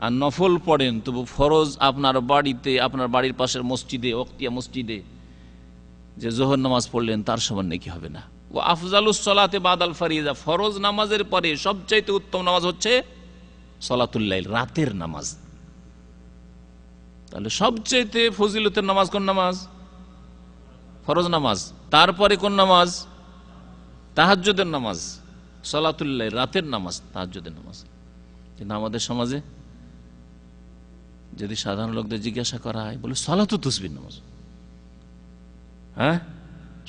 আর নফল পড়েন তবু ফরজ আপনার বাড়িতে আপনার বাড়ির পাশের মসজিদে অক্তিয়া মসজিদে যে জোহর নামাজ পড়লেন তার সমান নাকি হবে না ও আফজালুসলাতে বাদ আল ফারিজা ফরজ নামাজের পরে সবচাইতে উত্তম নামাজ হচ্ছে সলাতুল্লাইল রাতের নামাজ তাহলে সবচাইতে ফজিলতের নামাজ কোন নামাজ ফরজ নামাজ তারপরে কোন নামাজ তাহাজুদের নামাজ সলাতুল্লাহ রাতের নামাজ তাহাজের নামাজ কিন্তু আমাদের সমাজে যদি সাধারণ লোকদের জিজ্ঞাসা করা হয় বলে সলাতু তুসবির নামাজ হ্যাঁ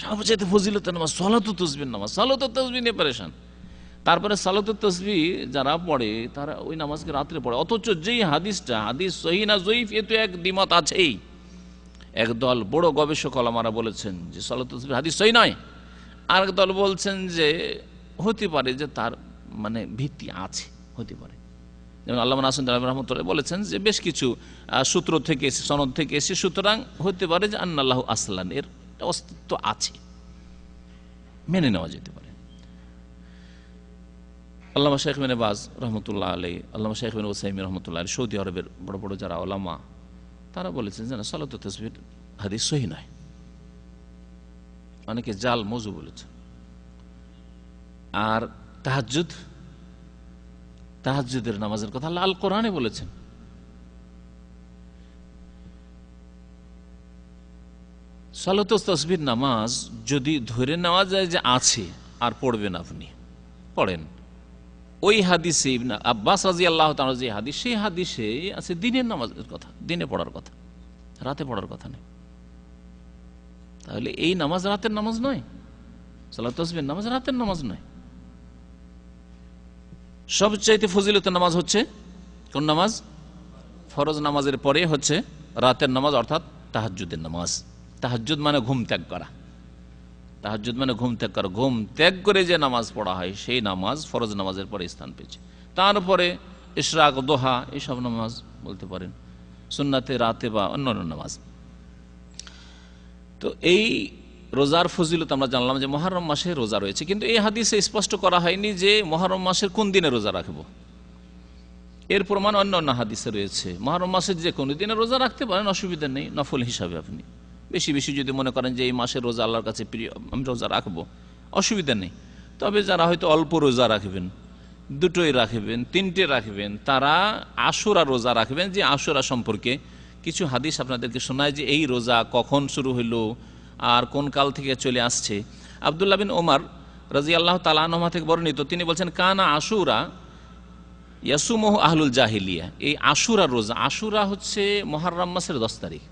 সবচেয়ে ফজিলতের নামাজ সলাতু তুসবির নামাজ সলাত তসবি নিয়ে পারেশান তারপরে সালাত তসবি যারা পড়ে তারা ওই নামাজকে রাত্রে পড়ে অথচ যেই হাদিসটা হাদিস সহি না জয়ীফ এ তো এক দ্বিমত আছেই একদল বড় গবেষক আলামারা বলেছেন যে সালাত তসবি হাদিস সহি নয় আরেক দল বলছেন যে হতে পারে যে তার মানে ভিত্তি আছে হতে পারে যেমন আল্লাহ নাসন রহমতুল্লাহ বলেছেন যে বেশ কিছু সূত্র থেকে এসে সনদ থেকে এসে সুতরাং হতে পারে যে আন্নাল্লাহ আসলান এর অস্তিত্ব আছে মেনে নেওয়া যেতে পারে আল্লামা শেখ মেনে বাজ রহমতুল্লাহ আলী আল্লামা শেখ মেন ওসাইম রহমতুল্লাহ আলী সৌদি আরবের বড় বড় যারা আলামা তারা বলেছেন যে না সালাত তসবির হাদিস সহি নয় অনেকে জাল মজু বলেছেন আর তাহাজুদ তাহাজুদের নামাজের কথা লাল কোরআনে বলেছেন সালত তসবির নামাজ যদি ধরে নেওয়া যায় যে আছে আর পড়বেন আপনি পড়েন ওই হাদিসে আব্বাস রাজি আল্লাহ যে হাদিস সেই হাদিসে আছে দিনের নামাজের কথা দিনে পড়ার কথা রাতে পড়ার কথা নেই তাহলে এই নামাজ রাতের নামাজ নয় সালাত তসবির নামাজ রাতের নামাজ নয় সবচাইতে ফজিলতের নামাজ হচ্ছে কোন নামাজ ফরজ নামাজের পরে হচ্ছে রাতের নামাজ অর্থাৎ তাহাজুদের নামাজ তাহাজুদ মানে ঘুম ত্যাগ করা তাহাজুদ মানে ঘুম ত্যাগ করা ঘুম ত্যাগ করে যে নামাজ পড়া হয় সেই নামাজ ফরজ নামাজের পরে স্থান পেয়েছে তারপরে ইশরাক দোহা এইসব নামাজ বলতে পারেন সুন্নাতে রাতে বা অন্য নামাজ তো এই রোজার ফজিলত আমরা জানলাম যে মহারম মাসে রোজা রয়েছে কিন্তু এই হাদিসে স্পষ্ট করা হয়নি যে মহারম মাসের কোন দিনে রোজা রাখবো এর প্রমাণ অন্য অন্য হাদিসে রয়েছে মহারম মাসের যে কোনো দিনে রোজা রাখতে পারেন অসুবিধা নেই নফল হিসাবে আপনি বেশি বেশি যদি মনে করেন যে এই মাসে রোজা আল্লাহর কাছে প্রিয় আমি রোজা রাখবো অসুবিধা নেই তবে যারা হয়তো অল্প রোজা রাখবেন দুটোই রাখবেন তিনটে রাখবেন তারা আশুরা রোজা রাখবেন যে আশুরা সম্পর্কে কিছু হাদিস আপনাদেরকে শোনায় যে এই রোজা কখন শুরু হইলো আর কোন কাল থেকে চলে আসছে আবদুল্লাহ বিন ওমার রাজি আল্লাহ তালানহমা থেকে বর্ণিত তিনি বলছেন কানা আশুরা ইয়াসুমহ আহলুল জাহিলিয়া এই আশুরা রোজা আশুরা হচ্ছে মহারাম মাসের দশ তারিখ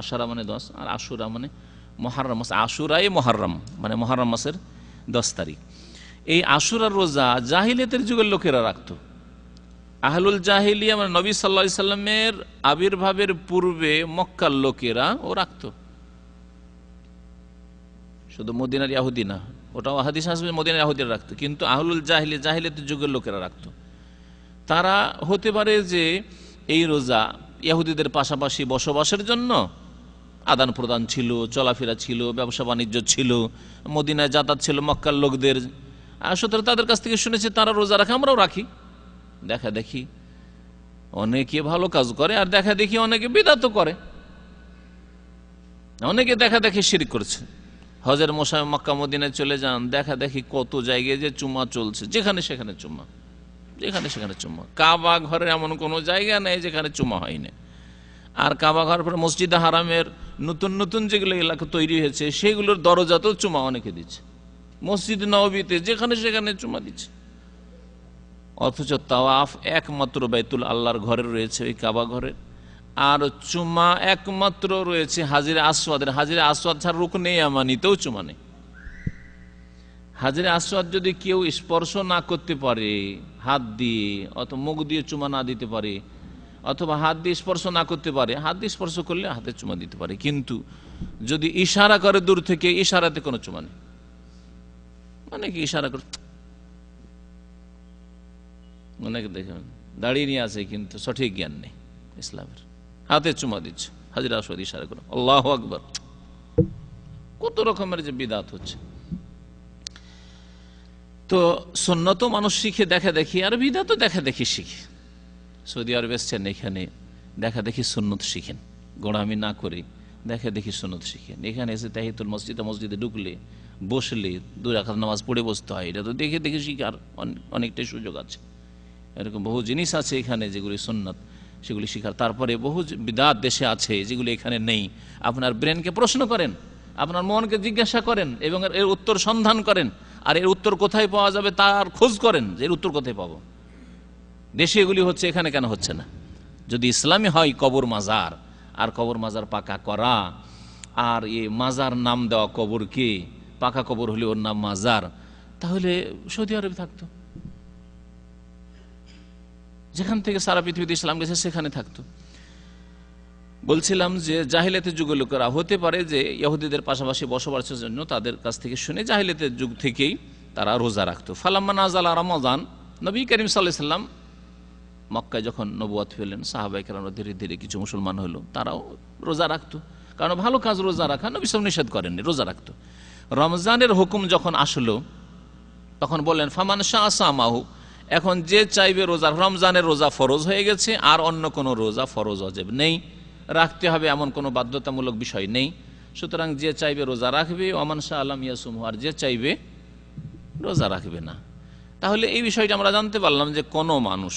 আশারা মানে দশ আর আশুরা মানে মহারাম মাস আশুরাই মহারাম মানে মহারাম মাসের দশ তারিখ এই আশুরা রোজা জাহিলিয়াতের যুগের লোকেরা রাখত আহলুল জাহিলিয়া মানে নবী সাল্লা সাল্লামের আবির্ভাবের পূর্বে মক্কার লোকেরা ও রাখতো শুধু মদিনার ইয়াহুদি না ওটাও আহাদিস আসবে মদিনার ইয়াহুদিরা রাখতো কিন্তু আহলুল জাহিলি জাহিলিয়াত যুগের লোকেরা রাখতো তারা হতে পারে যে এই রোজা ইয়াহুদিদের পাশাপাশি বসবাসের জন্য আদান প্রদান ছিল চলাফেরা ছিল ব্যবসা বাণিজ্য ছিল মদিনায় যাতায়াত ছিল মক্কার লোকদের সুতরাং তাদের কাছ থেকে শুনেছি তারা রোজা রাখে আমরাও রাখি দেখা দেখি অনেকে ভালো কাজ করে আর দেখা দেখি অনেকে বিদাত করে অনেকে দেখা দেখি শির করছে হজের মশায় মক্কা মদিনে চলে যান দেখা দেখি কত জায়গায় যে চুমা চলছে যেখানে সেখানে চুমা যেখানে সেখানে চুমা কাবা ঘরে এমন কোনো জায়গা নেই যেখানে চুমা হয় না আর কাবা ঘর পরে মসজিদ হারামের নতুন নতুন যেগুলো এলাকা তৈরি হয়েছে সেগুলোর দরজাতেও চুমা অনেকে দিচ্ছে মসজিদ নবীতে যেখানে সেখানে চুমা দিচ্ছে অথচ তাওয়াফ একমাত্র বাইতুল আল্লাহর ঘরে রয়েছে ওই কাবা ঘরের আর চুমা একমাত্র রয়েছে হাজির আসওয়াদের হাজির আসওয়াদ ছাড়া রুক নেই আমানিতেও চুমা নেই হাজির আসওয়াদ যদি কেউ স্পর্শ না করতে পারে হাত দিয়ে অথবা মুখ দিয়ে চুমা না দিতে পারে অথবা হাত দিয়ে স্পর্শ না করতে পারে হাত দিয়ে স্পর্শ করলে হাতে চুমা দিতে পারে কিন্তু যদি ইশারা করে দূর থেকে ইশারাতে কোনো চুমা নেই মানে কি ইশারা করে অনেকে দেখেন দাঁড়িয়ে নিয়ে আছে কিন্তু সঠিক জ্ঞান নেই ইসলামের হাতে চুমা দিচ্ছে হাজিরা আসর ইশারা করে আল্লাহ আকবর কত রকমের যে বিদাত হচ্ছে তো সন্ন্যত মানুষ শিখে দেখা দেখি আর বিদাত দেখা দেখি শিখে সৌদি আরব এসছেন এখানে দেখা দেখি সুন্নত শিখেন গোড়ামি না করে দেখা দেখি সুন্নত শিখেন এখানে এসে তাহিতুল মসজিদে মসজিদে ঢুকলে বসলে দু রাখাত নামাজ পড়ে বসতে হয় এটা তো দেখে দেখে শিখে আর অনেকটাই সুযোগ আছে এরকম বহু জিনিস আছে এখানে যেগুলি সন্ন্যত সেগুলি শিখার তারপরে বহু বিদাত দেশে আছে যেগুলি এখানে নেই আপনার ব্রেনকে প্রশ্ন করেন আপনার মনকে জিজ্ঞাসা করেন এবং এর উত্তর সন্ধান করেন আর এর উত্তর কোথায় পাওয়া যাবে তার খোঁজ করেন যে এর উত্তর কোথায় পাবো দেশে এগুলি হচ্ছে এখানে কেন হচ্ছে না যদি ইসলামী হয় কবর মাজার আর কবর মাজার পাকা করা আর এ মাজার নাম দেওয়া কবরকে পাকা কবর হলে ওর নাম মাজার তাহলে সৌদি আরবে থাকতো যেখান থেকে সারা পৃথিবীতে ইসলাম গেছে সেখানে থাকতো বলছিলাম যে জাহিলাতের যুগের লোকেরা হতে পারে যে ইহুদিদের পাশাপাশি বসবাসের জন্য তাদের কাছ থেকে শুনে জাহিলাতের যুগ থেকেই তারা রোজা রাখত ফালাম্মা নাজাল রমাজান নবী করিম সাল্লাহ সাল্লাম মক্কায় যখন নবুয়াত পেলেন সাহাবাইকার ধীরে ধীরে কিছু মুসলমান হলো তারাও রোজা রাখতো কারণ ভালো কাজ রোজা রাখা নবী সব নিষেধ করেননি রোজা রাখতো রমজানের হুকুম যখন আসলো তখন বললেন ফামান শাহ আসামাহু এখন যে চাইবে রোজা রমজানের রোজা ফরজ হয়ে গেছে আর অন্য কোনো রোজা ফরজ অজেব নেই রাখতে হবে এমন কোনো বাধ্যতামূলক বিষয় নেই সুতরাং যে চাইবে রোজা রাখবে ওমান শাহ আলম ইয়াসুম আর যে চাইবে রোজা রাখবে না তাহলে এই বিষয়টা আমরা জানতে পারলাম যে কোনো মানুষ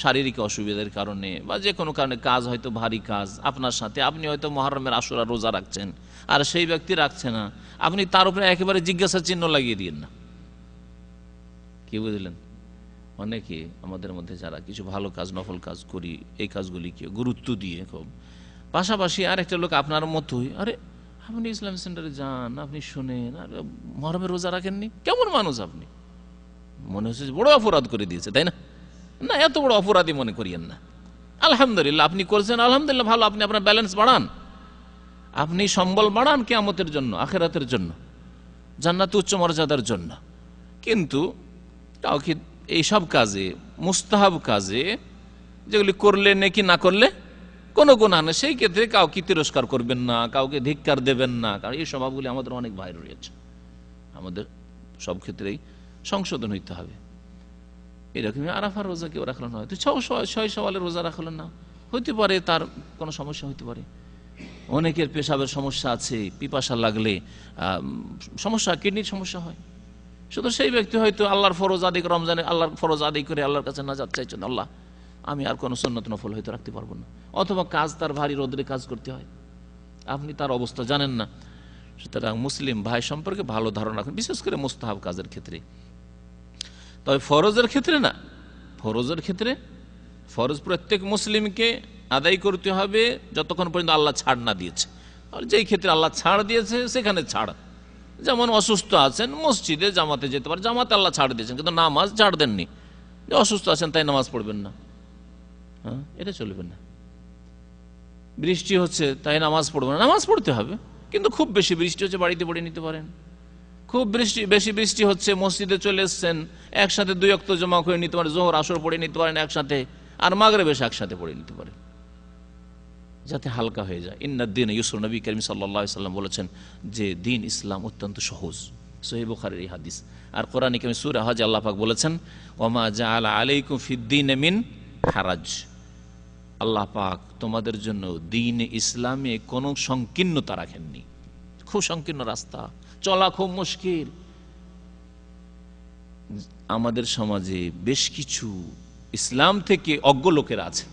শারীরিক অসুবিধার কারণে বা যে কোনো কারণে কাজ হয়তো ভারী কাজ আপনার সাথে আপনি হয়তো মহারমের আসরা রোজা রাখছেন আর সেই ব্যক্তি রাখছে না আপনি তার উপরে একেবারে জিজ্ঞাসা চিহ্ন লাগিয়ে দিন না কি বুঝলেন অনেকে আমাদের মধ্যে যারা কিছু ভালো কাজ নফল কাজ করি এই কাজগুলিকে গুরুত্ব দিয়ে খুব পাশাপাশি আর একটা লোক আপনার মতোই আরে আপনি ইসলাম সেন্টারে যান আপনি শোনেন আর মহরমের রোজা রাখেননি কেমন মানুষ আপনি মনে হচ্ছে বড় অপরাধ করে দিয়েছে তাই না না এত বড় অপরাধই মনে করিয়েন না আলহামদুলিল্লাহ আপনি করছেন আলহামদুলিল্লাহ ভালো আপনি আপনার ব্যালেন্স বাড়ান আপনি সম্বল বাড়ান কেয়ামতের জন্য আখেরাতের জন্য জান্নাত উচ্চ মর্যাদার জন্য কিন্তু কাউকে এইসব কাজে মুস্তাহাব কাজে যেগুলি করলে নেকি না করলে কোনো গুণা নেই সেই ক্ষেত্রে কাউকে তিরস্কার করবেন না কাউকে ধিক্কার দেবেন না কারণ এই স্বভাবগুলি আমাদের অনেক বাইরে রয়েছে আমাদের সব ক্ষেত্রেই সংশোধন হইতে হবে এরকমই আরাফার রোজা কেউ রাখলো না হয়তো ছয় সওয়ালের রোজা রাখলো না হইতে পারে তার কোনো সমস্যা হইতে পারে অনেকের পেশাবের সমস্যা আছে পিপাসা লাগলে সমস্যা কিডনির সমস্যা হয় শুধু সেই ব্যক্তি হয়তো আল্লাহর ফরজ আদি রমজানে আল্লাহর ফরজ আদি করে আল্লাহর কাছে না যাচ্ছে চাইছেন আল্লাহ আমি আর কোনো সন্ন্যত নফল হয়তো রাখতে পারবো না অথবা কাজ তার ভারী রোদরে কাজ করতে হয় আপনি তার অবস্থা জানেন না সুতরাং মুসলিম ভাই সম্পর্কে ভালো ধারণা রাখুন বিশেষ করে মুস্তাহাব কাজের ক্ষেত্রে তবে ফরজের ক্ষেত্রে না ফরজের ক্ষেত্রে ফরজ প্রত্যেক মুসলিমকে আদায় করতে হবে যতক্ষণ পর্যন্ত আল্লাহ ছাড় না দিয়েছে আর যেই ক্ষেত্রে আল্লাহ ছাড় দিয়েছে সেখানে ছাড় যেমন অসুস্থ আছেন মসজিদে জামাতে যেতে পারে জামাতে আল্লাহ ছাড় দিয়েছেন কিন্তু নামাজ ছাড় দেননি যে অসুস্থ আছেন তাই নামাজ পড়বেন না হ্যাঁ এটা চলবে না বৃষ্টি হচ্ছে তাই নামাজ পড়বেন না নামাজ পড়তে হবে কিন্তু খুব বেশি বৃষ্টি হচ্ছে বাড়িতে পড়ে নিতে পারেন খুব বৃষ্টি বেশি বৃষ্টি হচ্ছে মসজিদে চলে এসছেন একসাথে দুই অক্ত জমা করে নিতে পারেন জোহর আসর পড়ে নিতে পারেন একসাথে আর মাগরে বেশ একসাথে পড়ে নিতে পারেন যাতে হালকা হয়ে যায় দিন ইউসুর নবী করিম সাল্লাহ সাল্লাম বলেছেন যে দিন ইসলাম অত্যন্ত সহজ সোহেব খারের এই হাদিস আর কোরআন কেমি সুর আহাজ আল্লাপাক বলেছেন ওমা জা আল আলাইকুম ফিদ্দিন মিন হারাজ আল্লাহ পাক তোমাদের জন্য দিন ইসলামে কোনো সংকীর্ণতা রাখেননি খুব সংকীর্ণ রাস্তা চলা খুব মুশকিল আমাদের সমাজে বেশ কিছু ইসলাম থেকে অজ্ঞ লোকেরা আছে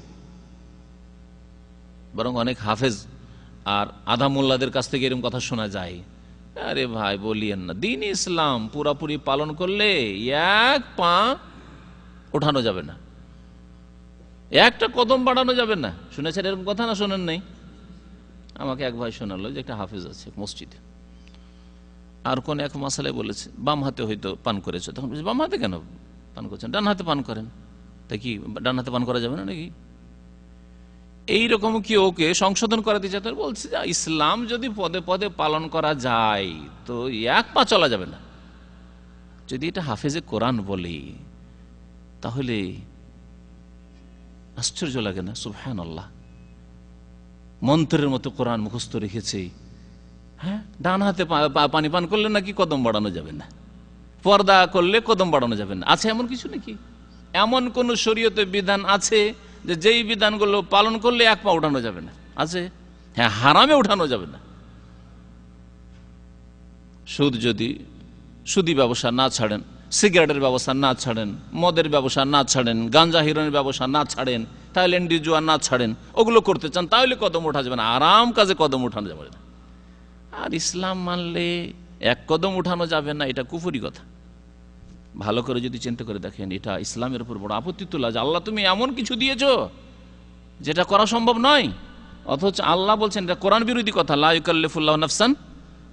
বরং অনেক হাফেজ আর আধা মোল্লাদের কাছ থেকে এরকম কথা শোনা যায় আরে ভাই বলিয়েন না দিন ইসলাম পুরাপুরি পালন করলে এক পা ওঠানো যাবে না একটা কদম বাড়ানো যাবে না শুনেছেন এরকম কথা না শোনেন নাই আমাকে এক ভাই শোনালো যে একটা হাফেজ আছে মসজিদে আর কোন এক মশালে বলেছে বাম হাতে হয়তো পান করেছে তখন বলছে বাম হাতে কেন পান করছেন ডান হাতে পান করেন তাই কি ডান হাতে পান করা যাবে না নাকি এইরকম কি ওকে সংশোধন করাতে চাই তাহলে যে ইসলাম যদি পদে পদে পালন করা যায় তো এক পা চলা যাবে না যদি এটা হাফেজে কোরআন বলি তাহলে আশ্চর্য লাগে না সুফহান আল্লাহ মন্ত্রের মতো কোরআন মুখস্থ রেখেছে হ্যাঁ ডান হাতে পানি পান করলে নাকি কদম বাড়ানো যাবে না পর্দা করলে কদম বাড়ানো যাবে না আছে এমন কিছু নাকি এমন কোন শরীয়তে বিধান আছে যে যেই বিধানগুলো পালন করলে এক পা উঠানো যাবে না আছে হ্যাঁ হারামে উঠানো যাবে না সুদ যদি সুদি ব্যবসা না ছাড়েন সিগারেটের ব্যবসা না ছাড়েন মদের ব্যবসা না ছাড়েন গাঞ্জা হিরণের ব্যবসা না ছাড়েন তাহলে জুয়া না ছাড়েন ওগুলো করতে চান তাহলে কদম ওঠা যাবে না আরাম কাজে কদম উঠানো যাবে না আর ইসলাম মানলে এক কদম উঠানো যাবে না এটা কুফুরি কথা ভালো করে যদি চিন্তা করে দেখেন এটা ইসলামের উপর বড় আপত্তি তোলা যে আল্লাহ তুমি এমন কিছু দিয়েছ যেটা করা সম্ভব নয় অথচ আল্লাহ বলছেন এটা কোরআন বিরোধী কথা লাইকাল্লিফুল্লাহ নফসান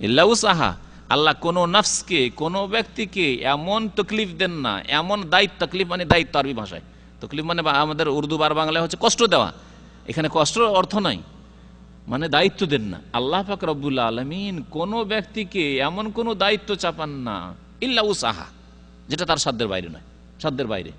ইসাহা আল্লাহ কোনো নফসকে কোনো ব্যক্তিকে এমন তকলিফ দেন না এমন দায়িত্ব তকলিফ মানে দায়িত্ব আরবি ভাষায় তকলিফ মানে আমাদের উর্দু বার বাংলায় হচ্ছে কষ্ট দেওয়া এখানে কষ্ট অর্থ নাই মানে দায়িত্ব দেন না আল্লাহ ফাকর্বুল্লা আলমিন কোনো ব্যক্তিকে এমন কোনো দায়িত্ব চাপান না ইল্লাউসাহা যেটা তার সাধ্যের বাইরে নয় সাধ্যের বাইরে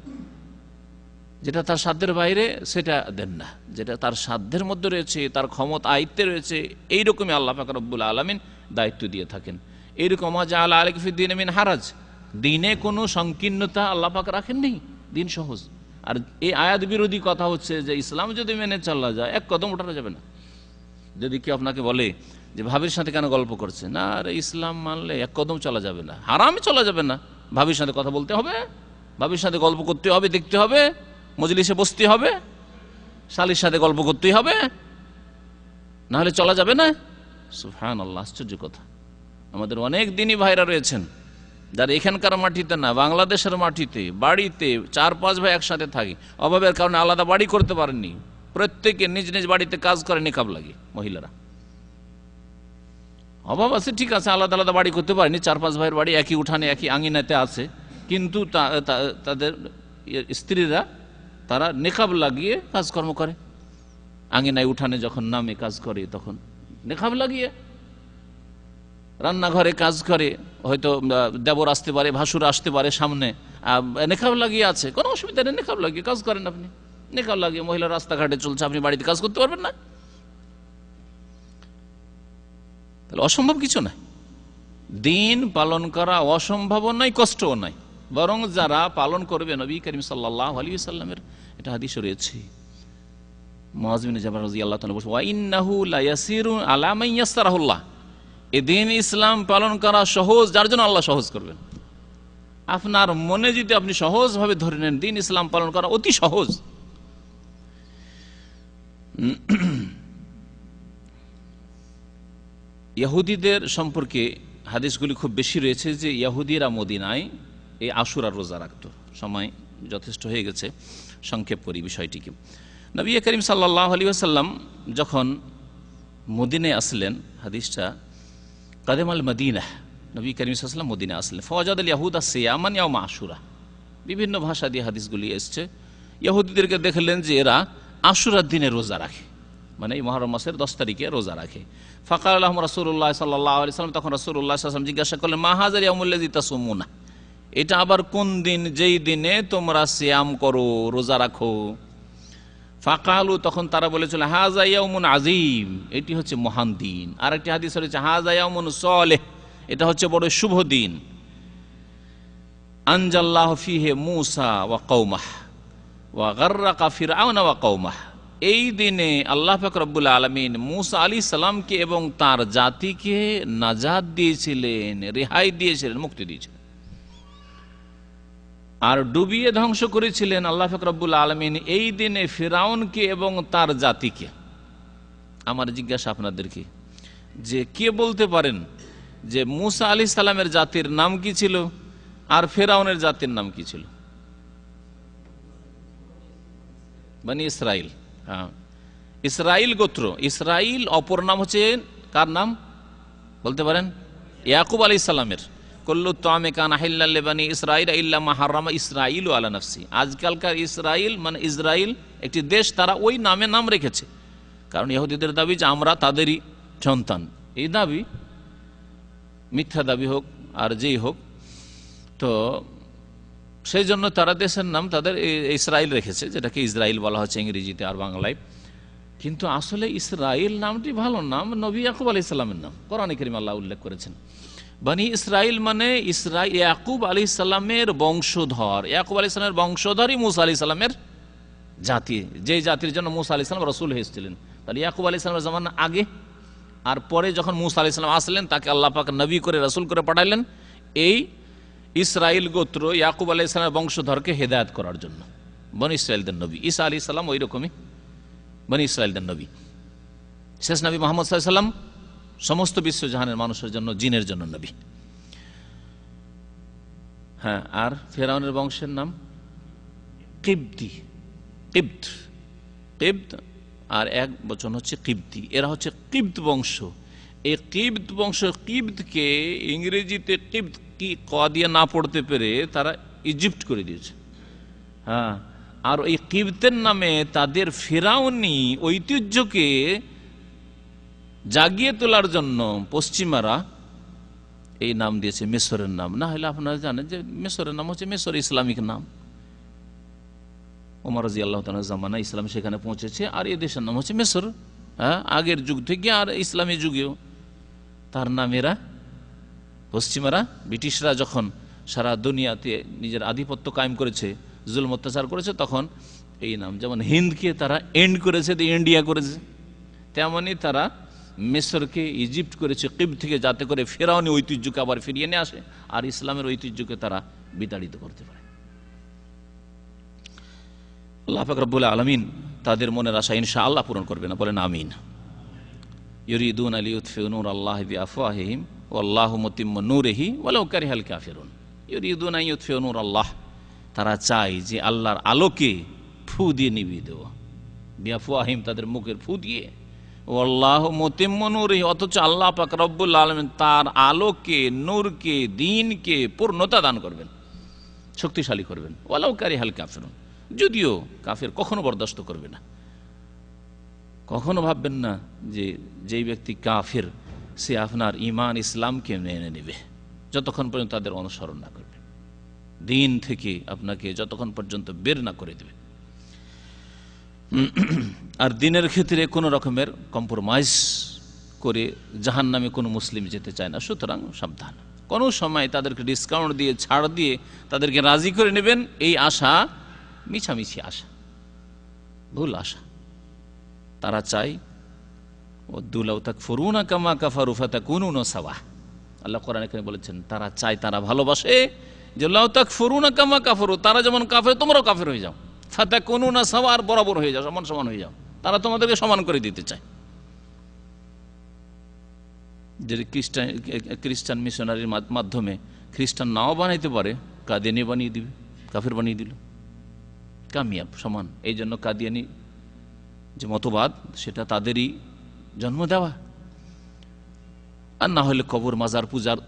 যেটা তার সাধ্যের বাইরে সেটা দেন না যেটা তার সাধ্যের মধ্যে রয়েছে তার ক্ষমতা আয়ত্তে রয়েছে এইরকমই আল্লাহ পাক রব্বুল আলমিন দায়িত্ব দিয়ে থাকেন এইরকম আজ আল্লাহ আলিকফিদ্দিন আমিন হারাজ দিনে কোনো সংকীর্ণতা আল্লাহ পাক রাখেননি দিন সহজ আর এই আয়াত বিরোধী কথা হচ্ছে যে ইসলাম যদি মেনে চলা যায় এক কদম ওঠানো যাবে না যদি কেউ আপনাকে বলে যে ভাবির সাথে কেন গল্প করছে না আর ইসলাম মানলে এক কদম চলা যাবে না হারামে চলা যাবে না ভাবির সাথে কথা বলতে হবে ভাবির সাথে গল্প করতে হবে দেখতে হবে মজলিসে বসতে হবে শালির সাথে গল্প করতেই হবে নাহলে চলা যাবে না সুফান আল্লাহ আশ্চর্য কথা আমাদের অনেক দিনই ভাইরা রয়েছেন যারা এখানকার মাটিতে না বাংলাদেশের মাটিতে বাড়িতে চার পাঁচ ভাই একসাথে থাকে অভাবের কারণে আলাদা বাড়ি করতে পারেননি প্রত্যেকে নিজ নিজ বাড়িতে কাজ করে নিকাব লাগে মহিলারা অভাব আছে ঠিক আছে আলাদা আলাদা বাড়ি করতে পারেনি চার পাঁচ ভাইয়ের বাড়ি একই উঠানে একই আঙিনাতে আছে কিন্তু তাদের ইয়ে, স্ত্রীরা তারা নেকাব লাগিয়ে কাজকর্ম করে আঙিনায় উঠানে যখন নামে কাজ করে তখন নেকাব লাগিয়ে রান্নাঘরে কাজ করে হয়তো দেবর আসতে পারে ভাসুর আসতে পারে সামনে নেখাব লাগিয়ে আছে কোনো অসুবিধা নেই নেখাব লাগিয়ে কাজ করেন আপনি নেখাব লাগিয়ে মহিলা রাস্তাঘাটে চলছে আপনি বাড়িতে কাজ করতে পারবেন না তাহলে অসম্ভব কিছু না দিন পালন করা অসম্ভব নয় কষ্টও নয় বরং যারা পালন করবে নবী করিম সাল্লাহ আলী সাল্লামের এটা হাদিস রয়েছে মহাজমিন জামান রাজি আল্লাহ তালা বলছে ওয়াইন্নাহু লায়াসিরু আলামাইয়াসারাহুল্লাহ এ দিন ইসলাম পালন করা সহজ যার জন্য আল্লাহ সহজ করবেন আপনার মনে যদি আপনি সহজভাবে ধরে নেন দিন ইসলাম পালন করা অতি সহজ ইয়াহুদিদের সম্পর্কে হাদিসগুলি খুব বেশি রয়েছে যে ইয়াহুদিরা মদিনায় এই আশুরা রোজা রাখত সময় যথেষ্ট হয়ে গেছে সংক্ষেপ করি বিষয়টিকে নবী করিম সাল্লাহ আলী আসাল্লাম যখন মদিনে আসলেন হাদিসটা কাদেম আল মদিনা নবী করিম সাল্লাম মদিনা আসলেন ফওয়াজাদ আল ইয়াহুদা সিয়ামান ইয়ামা আশুরা বিভিন্ন ভাষা দিয়ে হাদিসগুলি এসছে ইয়াহুদিদেরকে দেখলেন যে এরা আশুরার দিনে রোজা রাখে মানে এই মহারম মাসের দশ তারিখে রোজা রাখে ফাঁকা আলহম রসুল্লাহ সাল্লাহ আলি সাল্লাম তখন রসুল্লাহ সাল্লাম জিজ্ঞাসা করলেন মাহাজারি ইয়ামুল্লাহ সুমুনা এটা আবার কোন দিন যেই দিনে তোমরা সিয়াম করো রোজা রাখো ফাকালু তখন তারা বলেছিল হাজাইয়াউমুন আজিম এটি হচ্ছে মহান দিন আর একটি হাদিস রয়েছে হাজাইয়াউমুন সলেহ এটা হচ্ছে বড় শুভ দিন আনজাল্লাহ ফিহে মুসা ওয়া কৌমাহ ওয়া গার্রা কাফির আওনা ওয়া কৌমাহ এই দিনে আল্লাহ ফাকরবুল আলমিন মুসা আলী সালামকে এবং তার জাতিকে নাজাদ দিয়েছিলেন রেহাই দিয়েছিলেন মুক্তি দিয়েছিলেন আর ডুবিয়ে ধ্বংস করেছিলেন আল্লাহ ফাকরবুল আলমিন এই দিনে ফেরাউনকে এবং তার জাতিকে আমার জিজ্ঞাসা আপনাদেরকে যে কে বলতে পারেন যে মুসা আলি সালামের জাতির নাম কি ছিল আর ফেরাউনের জাতির নাম কি ছিল বানি ইসরায়েল হ্যাঁ ইসরাইল গোত্র ইসরাইল অপর নাম হচ্ছে কার নাম বলতে পারেন ইয়াকুব আলি ইসলামের কল্লু তামে কান আহিল্লাবানি ইসরাইল ইল্লা মাহারাম ইসরাইল আলা নফসি আজকালকার ইসরাইল মানে ইসরাইল একটি দেশ তারা ওই নামে নাম রেখেছে কারণ ইহুদিদের দাবি যে আমরা তাদেরই সন্তান এই দাবি মিথ্যা দাবি হোক আর যেই হোক তো সেই জন্য তারা দেশের নাম তাদের ইসরায়েল রেখেছে যেটাকে ইসরায়েল বলা হচ্ছে ইংরেজিতে আর বাংলায় কিন্তু আসলে ইসরায়েল নামটি ভালো নাম নবী ইয়াকুব আলি ইসলামের নাম কোরআন করিম আল্লাহ উল্লেখ করেছেন বানি ইসরায়েল মানে ইসরা ইয়াকুব আলি ইসলামের বংশধর ইয়াকুব আলি ইসলামের বংশধরই মুসা আলি ইসলামের জাতি যে জাতির জন্য মুসা আলি ইসলাম রসুল হয়েছিলেন তাহলে ইয়াকুব আলি ইসলামের জামান আগে আর পরে যখন মুসা আলি ইসলাম আসলেন তাকে আল্লাহ পাক নবী করে রসুল করে পাঠাইলেন এই ইসরায়েল গোত্র ইয়াকুব আলাহ ইসলামের বংশধরকে হেদায়ত করার জন্য বন ইসরায়েলদের নবী ইসা আলি ইসলাম ওই রকমই বন ইসরায়েলদের নবী শেষ নবী মোহাম্মদ সাল্লাম সমস্ত বিশ্ব জাহানের মানুষের জন্য জিনের জন্য নবী হ্যাঁ আর ফেরাউনের বংশের নাম কিবদি কিব্ত কিব্ত আর এক বচন হচ্ছে কিব্তি এরা হচ্ছে কিব্ত বংশ এই কিব্দ বংশ কিব্দকে ইংরেজিতে কিব্ত কি ক দিয়ে না পড়তে পেরে তারা ইজিপ্ট করে দিয়েছে হ্যাঁ আর ওই কিবতের নামে তাদের ফেরাউনি ঐতিহ্যকে জাগিয়ে তোলার জন্য পশ্চিমারা এই নাম দিয়েছে মেসরের নাম না হলে আপনারা জানেন যে মেসরের নাম হচ্ছে মেসর ইসলামিক নাম ওমর রাজি আল্লাহ জামানা ইসলাম সেখানে পৌঁছেছে আর এ দেশের নাম হচ্ছে মেসর হ্যাঁ আগের যুগ থেকে আর ইসলামী যুগেও তার নামেরা পশ্চিমারা ব্রিটিশরা যখন সারা দুনিয়াতে নিজের আধিপত্য কায়েম করেছে জুল অত্যাচার করেছে তখন এই নাম যেমন হিন্দকে তারা এন্ড করেছে ইন্ডিয়া করেছে তেমনই তারা মেসরকে ইজিপ্ট করেছে কিব থেকে যাতে করে ফেরাওনি ঐতিহ্যকে আবার ফিরিয়ে নিয়ে আসে আর ইসলামের ঐতিহ্যকে তারা বিতাড়িত করতে পারে আল্লাহ ফাকরাবুল আলমিন তাদের মনের আশা ইনশা আল্লাহ পূরণ করবে না বলেন আমিন ইউরিদুন আলী উৎফিউনুর আল্লাহ আফওয়াহিম আল্লাহ মতিম্ম নূরেহি বলে ওকারি হাল কাফেরুন ইউরিদুন আল্লাহ তারা চায় যে আল্লাহর আলোকে ফু দিয়ে নিবিয়ে দেওয়া দিয়া ফুয়াহিম তাদের মুখের ফু দিয়ে আল্লাহ মতিম্ম নূরেহি অথচ আল্লাহ পাক রব্বুল আলমেন তার আলোকে নূরকে দিনকে পূর্ণতা দান করবেন শক্তিশালী করবেন ওলাও কারি হাল কাফেরুন যদিও কাফের কখনো বরদাস্ত করবে না কখনো ভাববেন না যে যেই ব্যক্তি কাফের সে আপনার ইমান ইসলামকে মেনে নেবে যতক্ষণ পর্যন্ত তাদের অনুসরণ না করবে দিন থেকে আপনাকে যতক্ষণ পর্যন্ত বের না করে দেবে আর দিনের ক্ষেত্রে কোনো রকমের কম্প্রোমাইজ করে জাহান নামে কোনো মুসলিম যেতে চায় না সুতরাং সাবধান কোনো সময় তাদেরকে ডিসকাউন্ট দিয়ে ছাড় দিয়ে তাদেরকে রাজি করে নেবেন এই আশা মিছামিছি আশা ভুল আশা তারা চায় ওদ্দুলাউ তাক ফরুনা কামা কাফারুফা তা কুনুন সাওয়া আল্লাহ কোরআন বলেছেন তারা চায় তারা ভালোবাসে যে লাউ তাক ফরুনা কামা কাফারু তারা যেমন কাফের তোমরাও কাফের হয়ে যাও ফাতা কুনুনা সাওয়া আর বরাবর হয়ে যাও সমান সমান হয়ে যাও তারা তোমাদেরকে সমান করে দিতে চায় যে খ্রিস্টান খ্রিস্টান মিশনারির মাধ্যমে খ্রিস্টান নাও বানাইতে পারে কাদিয়ানি বানিয়ে দিবে কাফের বানিয়ে দিল কামিয়াব সমান এই জন্য কাদিয়ানি যে মতবাদ সেটা তাদেরই জন্ম দেওয়া আর না হলে কবর মাজার পূজার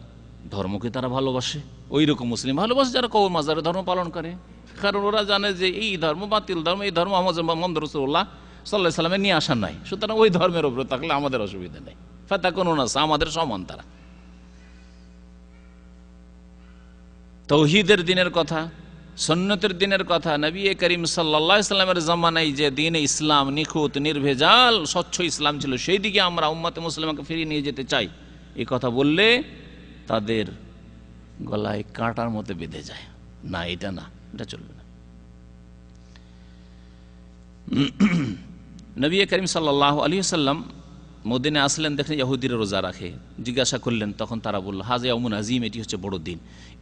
ধর্মকে তারা ভালোবাসে ওই রকম মুসলিম ভালোবাসে যারা কবর মাজার ধর্ম পালন করে কারণ ওরা জানে যে এই ধর্ম বাতিল ধর্ম এই ধর্ম আমাদের মোহাম্মদ সাল্লাহ সাল্লামে নিয়ে আসা নাই সুতরাং ওই ধর্মের ওপরে থাকলে আমাদের অসুবিধা নেই ফাতা কোনো না আমাদের সমান তারা তৌহিদের দিনের কথা সন্ন্যতের দিনের কথা নবী করিম সাল্লা ইসলামের জামানায় যে দিন ইসলাম নিখুঁত নির্ভেজাল স্বচ্ছ ইসলাম ছিল সেই দিকে আমরা উম্মাতে মুসলিমকে ফিরিয়ে নিয়ে যেতে চাই এই কথা বললে তাদের গলায় কাঁটার মতো বেঁধে যায় না এটা না এটা চলবে না নবী করিম সাল্লাহ আলী সাল্লাম মদিনে আসলেন দেখলেন ইয়াহুদিরা রোজা রাখে জিজ্ঞাসা করলেন তখন তারা বলল হাজে অমুন আজিম এটি হচ্ছে বড় দিন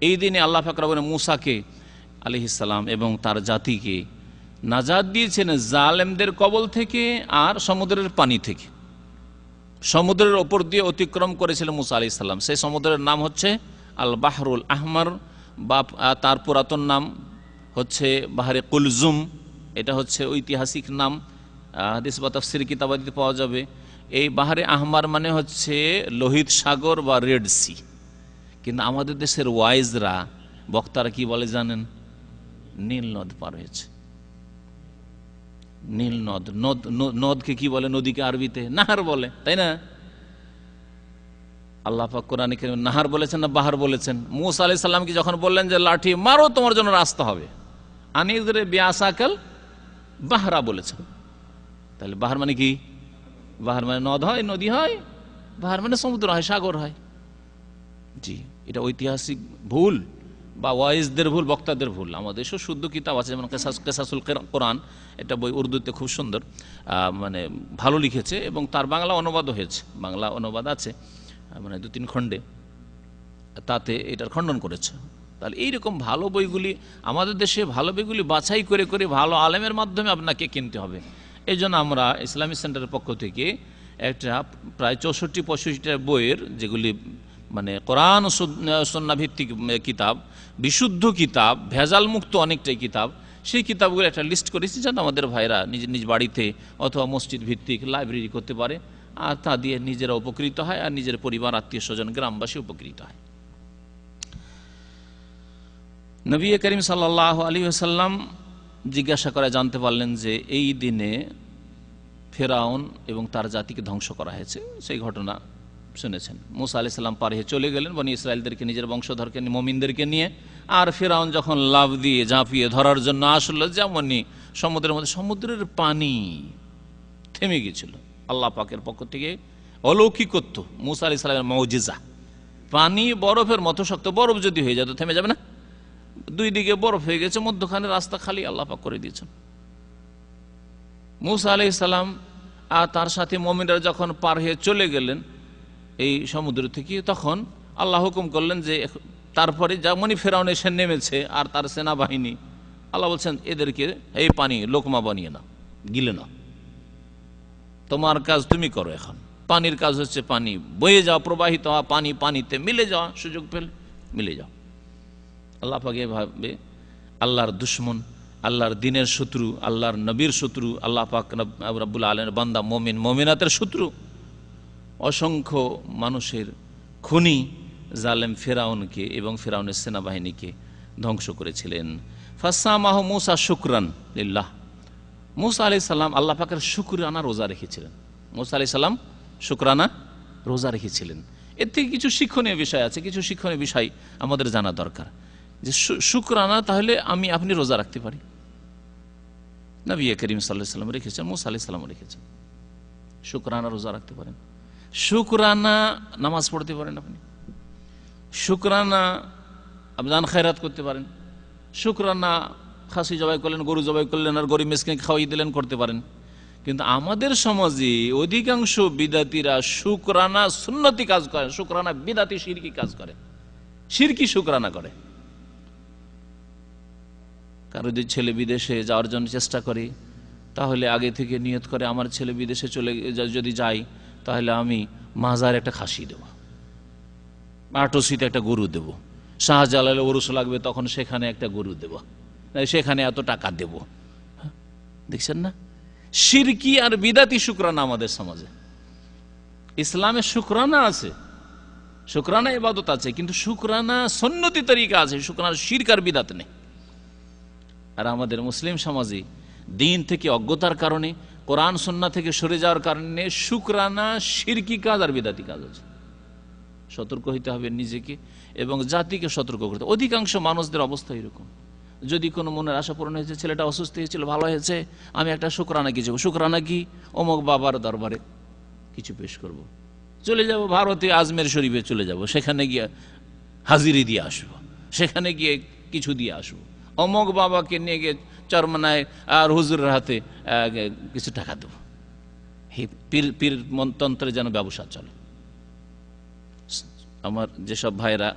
এই দিনে আল্লাহ ফাকরাবনে মূসাকে আলিহিসাল্লাম এবং তার জাতিকে নাজাদ দিয়েছেন জালেমদের কবল থেকে আর সমুদ্রের পানি থেকে সমুদ্রের ওপর দিয়ে অতিক্রম করেছিলেন মুসা আলি সাল্লাম সেই সমুদ্রের নাম হচ্ছে আল বাহরুল আহমার বা তার পুরাতন নাম হচ্ছে বাহারে কুলজুম এটা হচ্ছে ঐতিহাসিক নাম হাদিস বা কিতাবাদিতে পাওয়া যাবে এই বাহারে আহমার মানে হচ্ছে লোহিত সাগর বা রেড সি কিন্তু আমাদের দেশের ওয়াইজরা বক্তারা কি বলে জানেন নীল নদ পার হয়েছে নীল নদ নদ নদকে কি বলে নদীকে আরবিতে নাহার বলে তাই না আল্লাহ কোরআন নাহার বলেছেন না বাহার বলেছেন মুসা আলি সাল্লামকে যখন বললেন যে লাঠি মারো তোমার জন্য রাস্তা হবে আনিদরে বিয়াসাকাল বাহারা বলেছেন তাহলে বাহার মানে কি বাহার মানে নদ হয় নদী হয় বাহার মানে সমুদ্র হয় সাগর হয় জি এটা ঐতিহাসিক ভুল বা ওয়াইজদের ভুল বক্তাদের ভুল আমাদের দেশেও শুদ্ধ কিতাব আছে যেমন কেসাস কেসাসুল কোরআন এটা বই উর্দুতে খুব সুন্দর মানে ভালো লিখেছে এবং তার বাংলা অনুবাদও হয়েছে বাংলা অনুবাদ আছে মানে দু তিন খণ্ডে তাতে এটার খণ্ডন করেছে তাহলে এইরকম ভালো বইগুলি আমাদের দেশে ভালো বইগুলি বাছাই করে করে ভালো আলেমের মাধ্যমে আপনাকে কিনতে হবে এই জন্য আমরা ইসলামিক সেন্টারের পক্ষ থেকে একটা প্রায় চৌষট্টি পঁয়ষট্টিটা বইয়ের যেগুলি মানে কোরআন সন্না ভিত্তিক কিতাব বিশুদ্ধ কিতাব ভেজাল মুক্ত অনেকটাই কিতাব সেই কিতাবগুলো একটা লিস্ট করেছি যেন আমাদের ভাইরা নিজ নিজ বাড়িতে অথবা মসজিদ ভিত্তিক লাইব্রেরি করতে পারে আর তা দিয়ে নিজেরা উপকৃত হয় আর নিজের পরিবার আত্মীয় স্বজন গ্রামবাসী উপকৃত হয় নবী করিম সাল্লাহ আলী আসাল্লাম জিজ্ঞাসা করে জানতে পারলেন যে এই দিনে ফেরাউন এবং তার জাতিকে ধ্বংস করা হয়েছে সেই ঘটনা শুনেছেন মুসা আলি সাল্লাম পার হয়ে চলে গেলেন বনি ইসরায়েলদেরকে নিজের বংশধরকে মমিনদেরকে নিয়ে আর ফেরাউন যখন লাভ দিয়ে ঝাঁপিয়ে ধরার জন্য আসলো যেমনই সমুদ্রের মধ্যে সমুদ্রের পানি থেমে গেছিল আল্লাহ পাকের পক্ষ থেকে অলৌকিকত্ব মুসা আলি সাল্লামের মৌজিজা পানি বরফের মতো শক্ত বরফ যদি হয়ে যেত থেমে যাবে না দুই দিকে বরফ হয়ে গেছে মধ্যখানে রাস্তা খালি আল্লাহ পাক করে দিয়েছেন মুসা আলি সাল্লাম আর তার সাথে মমিনরা যখন পার হয়ে চলে গেলেন এই সমুদ্র থেকে তখন আল্লাহ হুকুম করলেন যে তারপরে যেমনই ফেরাউন এসে নেমেছে আর তার সেনাবাহিনী আল্লাহ বলছেন এদেরকে এই পানি লোকমা বানিয়ে না গিলে না তোমার কাজ তুমি করো এখন পানির কাজ হচ্ছে পানি বয়ে যাওয়া প্রবাহিত হওয়া পানি পানিতে মিলে যাওয়া সুযোগ পেলে মিলে যাও আল্লাহ পাকে ভাবে আল্লাহর দুশ্মন আল্লাহর দিনের শত্রু আল্লাহর নবীর শত্রু আল্লাহ পাক রাবুল আলমের বান্দা মমিন মমিনাতের শত্রু অসংখ্য মানুষের খুনি জালেম ফেরাউনকে এবং ফেরাউনের সেনাবাহিনীকে ধ্বংস করেছিলেন ফাসামাহ মুসা শুক্রান লিল্লাহ মুসা আলি সাল্লাম আল্লাহ পাকের শুক্রানা রোজা রেখেছিলেন মুসা আলি সাল্লাম শুক্রানা রোজা রেখেছিলেন এর থেকে কিছু শিক্ষণীয় বিষয় আছে কিছু শিক্ষণীয় বিষয় আমাদের জানা দরকার যে শুক্রানা তাহলে আমি আপনি রোজা রাখতে পারি বিয়ে করিম সাল্লাহ সাল্লাম রেখেছেন মুসা আলি সাল্লাম রেখেছেন শুক্রানা রোজা রাখতে পারেন শুকরানা নামাজ পড়তে পারেন আপনি শুকরানা আবদান খায়রাত করতে পারেন শুকরানা খাসি জবাই করলেন গরু জবাই করলেন আর গরিব মেসকে খাওয়াই দিলেন করতে পারেন কিন্তু আমাদের সমাজে অধিকাংশ বিদাতিরা শুকরানা সুন্নতি কাজ করে শুকরানা বিদাতি সিরকি কাজ করে সিরকি শুকরানা করে কারো যদি ছেলে বিদেশে যাওয়ার জন্য চেষ্টা করে তাহলে আগে থেকে নিয়ত করে আমার ছেলে বিদেশে চলে যদি যায় তাহলে আমি মাজার একটা খাসি দেব আটসিতে একটা গরু দেব শাহজালালে ওরুস লাগবে তখন সেখানে একটা গরু দেব সেখানে এত টাকা দেব হ্যাঁ, দেখছেন না সিরকি আর বিদাতি শুক্রানা আমাদের সমাজে ইসলামে শুক্রানা আছে শুক্রানা এবাদত আছে কিন্তু শুক্রানা সন্নতি তরিকা আছে শুক্রানা সিরক আর বিদাত নেই আর আমাদের মুসলিম সমাজে দিন থেকে অজ্ঞতার কারণে কোরআন সন্না থেকে সরে যাওয়ার কারণে শুকরানা সিরকি কাজ আর বেদাতি কাজ আছে সতর্ক হইতে হবে নিজেকে এবং জাতিকে সতর্ক করতে অধিকাংশ মানুষদের অবস্থা এরকম যদি কোনো মনের আশা পূরণ হয়েছে ছেলেটা অসুস্থ হয়েছিল ভালো হয়েছে আমি একটা শুকরানা যাবো শুকরানা কি অমুক বাবার দরবারে কিছু পেশ করব। চলে যাব ভারতে আজমের শরীফে চলে যাব সেখানে গিয়ে হাজিরি দিয়ে আসবো সেখানে গিয়ে কিছু দিয়ে আসবো অমক বাবাকে নিয়ে গিয়ে চরমনায় আর হুজুরের হাতে কিছু টাকা দেবো পীর পীর তন্ত্রে যেন ব্যবসা চলে আমার যেসব ভাইরা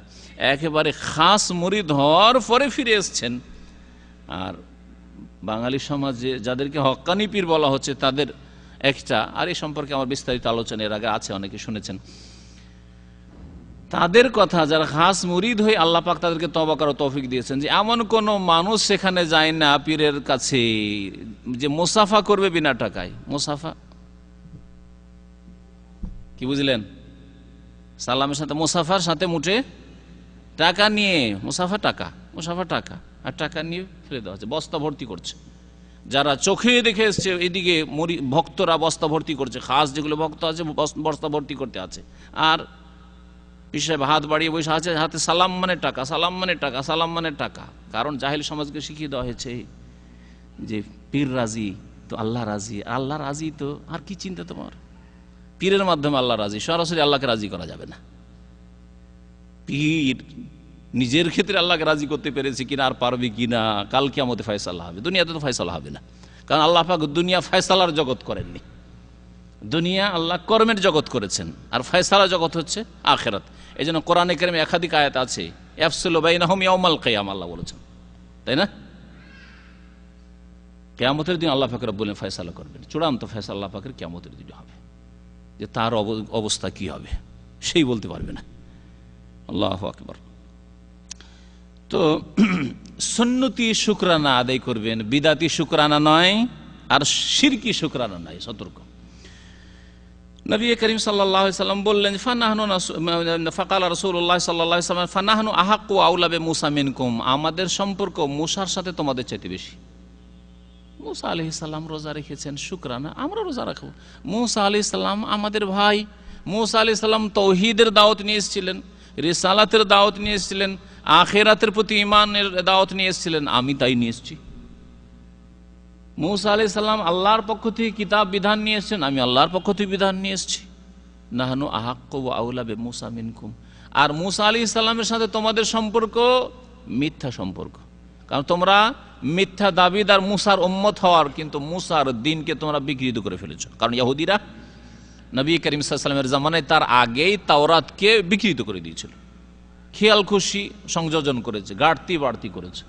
একেবারে খাস মুড়ি ধর পরে ফিরে এসছেন আর বাঙালি সমাজে যাদেরকে হক্কানি পীর বলা হচ্ছে তাদের একটা আর এ সম্পর্কে আমার বিস্তারিত আলোচনা এর আগে আছে অনেকে শুনেছেন তাদের কথা যারা হাঁস মুরিদ হয়ে আল্লাহ পাক তাদেরকে তবা করার তৌফিক দিয়েছেন যে এমন কোন মানুষ সেখানে যায় না পীরের কাছে যে মুসাফা করবে বিনা টাকায় মুসাফা কি বুঝলেন সালামের সাথে মুসাফার সাথে মুটে টাকা নিয়ে মুসাফা টাকা মুসাফা টাকা আর টাকা নিয়ে ফেলে দেওয়া হচ্ছে বস্তা ভর্তি করছে যারা চোখে দেখে এসছে এদিকে মরি ভক্তরা বস্তা ভর্তি করছে খাস যেগুলো ভক্ত আছে বস্তা ভর্তি করতে আছে আর মুক্তি হাত বাড়িয়ে বসে আছে হাতে সালাম মানে টাকা সালাম মানে টাকা সালাম মানে টাকা কারণ জাহিল সমাজকে শিখিয়ে দেওয়া হয়েছে যে পীর রাজি তো আল্লাহ রাজি আল্লাহ রাজি তো আর কি চিন্তা তোমার পীরের মাধ্যমে আল্লাহ রাজি সরাসরি আল্লাহকে রাজি করা যাবে না পীর নিজের ক্ষেত্রে আল্লাহকে রাজি করতে পেরেছি কিনা আর পারবে কিনা কালকে আমাদের ফয়সাল্লাহ হবে দুনিয়াতে তো ফয়সালা হবে না কারণ আল্লাহ পাক দুনিয়া ফয়সালার জগৎ করেননি দুনিয়া আল্লাহ কর্মের জগৎ করেছেন আর ফয়সালা জগৎ হচ্ছে আখেরাত এই জন্য কোরআনে কেরমে একাধিক আয়াত আছে ইয়ামাল কেয়াম আল্লাহ বলেছেন তাই না কেয়ামতের দিন আল্লাহ ফাকর বলেন ফয়সালা করবেন চূড়ান্ত আল্লাহ কেয়ামতের দিন হবে যে তার অবস্থা কি হবে সেই বলতে পারবে না আল্লাহ আকবর তো সন্নতি শুক্রানা আদায় করবেন বিদাতি শুক্রানা নয় আর সিরকি শুক্রানা নয় সতর্ক নবী করিম সাল্লাহ সাল্লাম বললেন ফানাহনু মানে, ফাকাল রসুল্লাহ সাল্লাহ সাল্লাম ফানাহনু আহাকু আউলাবে মুসা মিনকুম আমাদের সম্পর্ক মুসার সাথে তোমাদের চাইতে বেশি মুসা আলি সাল্লাম রোজা রেখেছেন শুক্রানা আমরা রোজা রাখবো মুসা আলি সাল্লাম আমাদের ভাই মুসা আলি সাল্লাম তৌহিদের দাওয়াত নিয়ে এসেছিলেন রিসালাতের দাওয়াত নিয়ে এসেছিলেন আখেরাতের প্রতি ইমানের দাওয়াত নিয়ে এসেছিলেন আমি তাই নিয়ে এসেছি মৌসা আলি সাল্লাম আল্লাহর পক্ষ থেকে কিতাব বিধান নিয়ে এসছেন আমি আল্লাহর পক্ষ থেকে বিধান নিয়ে এসছি নাহানু আহাক্কু আউলাবে মুসা মিনকুম আর মুসা আলি ইসাল্লামের সাথে তোমাদের সম্পর্ক মিথ্যা সম্পর্ক কারণ তোমরা মিথ্যা দাবিদার মুসার উম্মত হওয়ার কিন্তু মুসার দিনকে তোমরা বিকৃত করে ফেলেছ কারণ ইয়াহুদিরা নবী করিম সাল্লামের জামানায় তার আগেই তাওরাতকে বিকৃত করে দিয়েছিল খেয়াল খুশি সংযোজন করেছে ঘাটতি বাড়তি করেছে